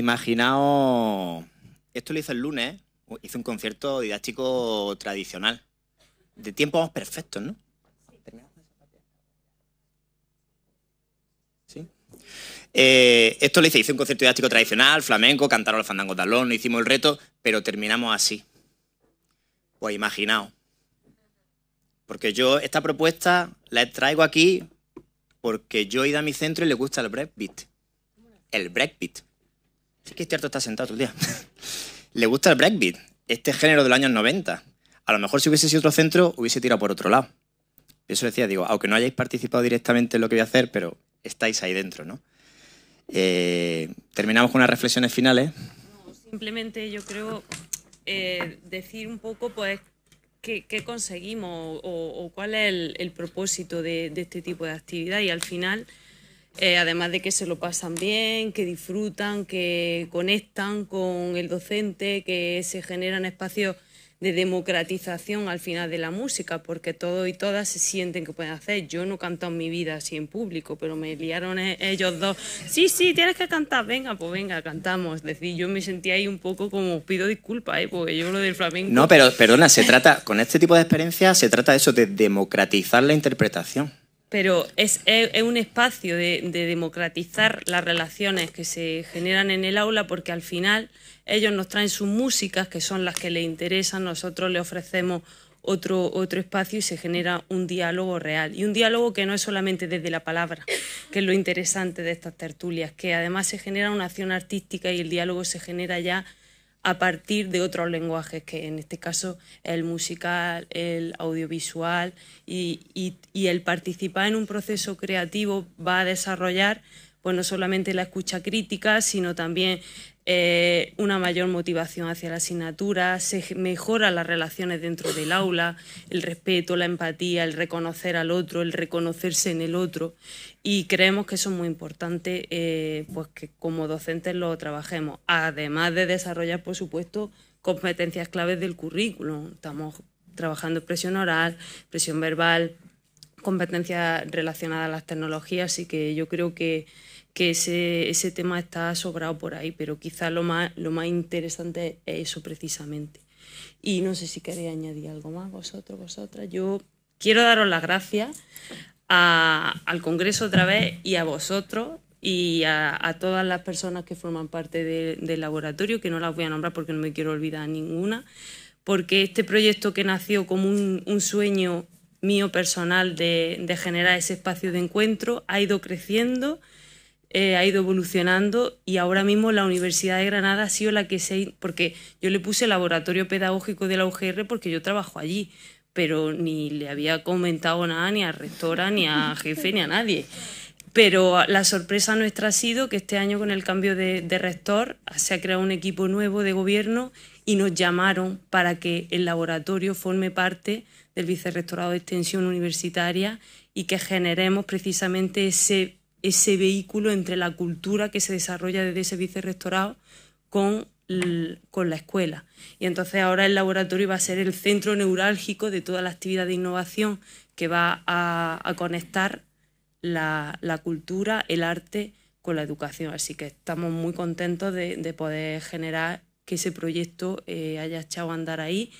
Imaginaos, esto lo hice el lunes, uh, hice un concierto didáctico tradicional, de tiempos perfectos, ¿no? Sí. Eh, esto lo hice, hice un concierto didáctico tradicional, flamenco, cantaron los fandangos de hicimos el reto, pero terminamos así. Pues imaginaos. Porque yo esta propuesta la traigo aquí porque yo he ido a mi centro y le gusta el breakbeat. El breakbeat que es cierto, está sentado todo el día. Le gusta el breakbeat, este género del año 90. A lo mejor si hubiese sido otro centro, hubiese tirado por otro lado. Eso decía, digo, aunque no hayáis participado directamente en lo que voy a hacer, pero estáis ahí dentro, ¿no? Eh, terminamos con unas reflexiones finales. simplemente yo creo eh, decir un poco, pues, qué, conseguimos o, cuál es el, propósito de, este tipo de actividad. Y al final, eh, además de que se lo pasan bien, que disfrutan, que conectan con el docente, que se generan espacios de democratización al final de la música, porque todos y todas se sienten que pueden hacer. Yo no he cantado en mi vida así en público, pero me liaron e- ellos dos. Sí, sí, tienes que cantar, venga, pues venga, cantamos. Es decir, yo me sentía ahí un poco como pido disculpas, ¿eh? porque yo lo del flamenco. No, pero perdona, se trata, con este tipo de experiencias, se trata de eso, de democratizar la interpretación pero es, un espacio de, democratizar las relaciones que se generan en el aula porque al final ellos nos traen sus músicas que son las que les interesan, nosotros les ofrecemos otro, otro espacio y se genera un diálogo real. Y un diálogo que no es solamente desde la palabra, que es lo interesante de estas tertulias, que además se genera una acción artística y el diálogo se genera ya a partir de otros lenguajes, que en este caso el musical, el audiovisual, y, el participar en un proceso creativo va a desarrollar pues no solamente la escucha crítica, sino también eh, una mayor motivación hacia la asignatura, se mejora las relaciones dentro del aula, el respeto, la empatía, el reconocer al otro, el reconocerse en el otro. Y creemos que eso es muy importante, eh, pues que como docentes lo trabajemos, además de desarrollar, por supuesto, competencias claves del currículo Estamos trabajando expresión oral, expresión verbal, competencias relacionadas a las tecnologías, y que yo creo que que ese, ese tema está sobrado por ahí, pero quizá lo más, lo más interesante es eso precisamente. Y no sé si queréis añadir algo más, vosotros, vosotras. Yo quiero daros las gracias al Congreso otra vez y a vosotros y a, todas las personas que forman parte del laboratorio, que no las voy a nombrar porque no me quiero olvidar ninguna, porque este proyecto que nació como un, sueño mío personal de, de generar ese espacio de encuentro ha ido creciendo eh, ha ido evolucionando y ahora mismo la Universidad de Granada ha sido la que se... porque yo le puse laboratorio pedagógico de la UGR porque yo trabajo allí, pero ni le había comentado nada ni a rectora, ni a jefe, ni a nadie. Pero la sorpresa nuestra ha sido que este año con el cambio de rector se ha creado un equipo nuevo de gobierno y nos llamaron para que el laboratorio forme parte del Vicerrectorado de Extensión Universitaria y que generemos precisamente ese ese vehículo entre la cultura que se desarrolla desde ese vicerrectorado con, la escuela. Y entonces ahora el laboratorio va a ser el centro neurálgico de toda la actividad de innovación que va a, conectar la, cultura, el arte con la educación. Así que estamos muy contentos de, poder generar que ese proyecto eh, haya echado a andar ahí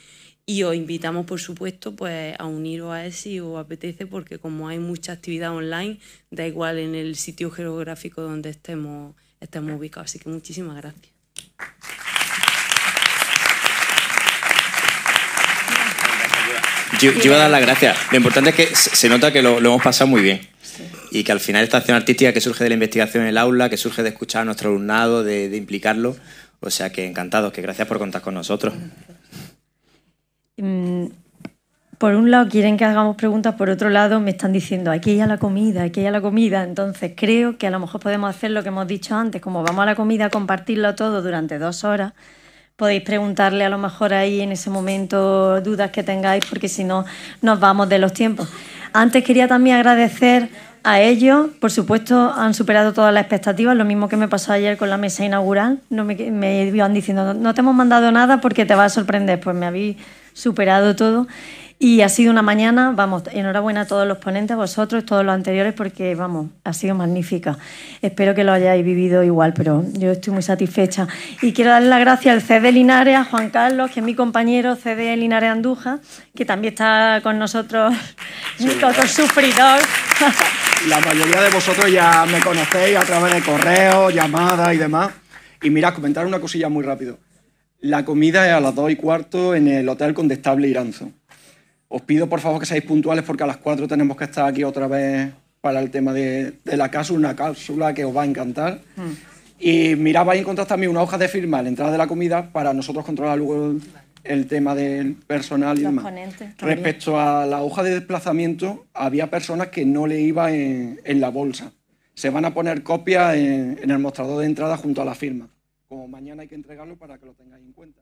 y os invitamos, por supuesto, pues, a uniros a ESI si os apetece, porque como hay mucha actividad online, da igual en el sitio geográfico donde estemos, estemos ubicados. Así que muchísimas gracias. Yo, yo a dar las gracias. Lo importante es que se nota que lo, hemos pasado muy bien. Y que al final esta acción artística que surge de la investigación en el aula, que surge de escuchar a nuestro alumnado, de, implicarlo, o sea que encantados, que gracias por contar con nosotros. Mm, por un lado quieren que hagamos preguntas, por otro lado me están diciendo, aquí ir a la comida, que ir a la comida. Entonces creo que a lo mejor podemos hacer lo que hemos dicho antes, como vamos a la comida, compartirlo todo durante dos horas. Podéis preguntarle a lo mejor ahí en ese momento dudas que tengáis, porque si no nos vamos de los tiempos. Antes quería también agradecer a ellos, por supuesto, han superado todas las expectativas, lo mismo que me pasó ayer con la mesa inaugural. me, iban diciendo, no te hemos mandado nada porque te va a sorprender. Pues me habéis superado todo. Y ha sido una mañana, vamos, enhorabuena a todos los ponentes, a vosotros, todos los anteriores, porque, vamos, ha sido magnífica. Espero que lo hayáis vivido igual, pero yo estoy muy satisfecha. Y quiero darle las gracias al CD Linares, a Juan Carlos, que es mi compañero CD Linares Anduja, que también está con nosotros, sí, otro sufridor. La mayoría de vosotros ya me conocéis a través de correos, llamadas y demás. Y mirad, comentar una cosilla muy rápido. La comida es a las 2 y cuarto en el Hotel Condestable Iranzo. Os pido por favor que seáis puntuales porque a las 4 tenemos que estar aquí otra vez para el tema de, la cápsula, una cápsula que os va a encantar. Mm. Y mirad, vais a encontrar también una hoja de firma a la entrada de la comida para nosotros controlar luego el, tema del personal y demás. Respecto a la hoja de desplazamiento, había personas que no le iba en, la bolsa. Se van a poner copias en el mostrador de entrada junto a la firma como mañana hay que entregarlo para que lo tengáis en cuenta.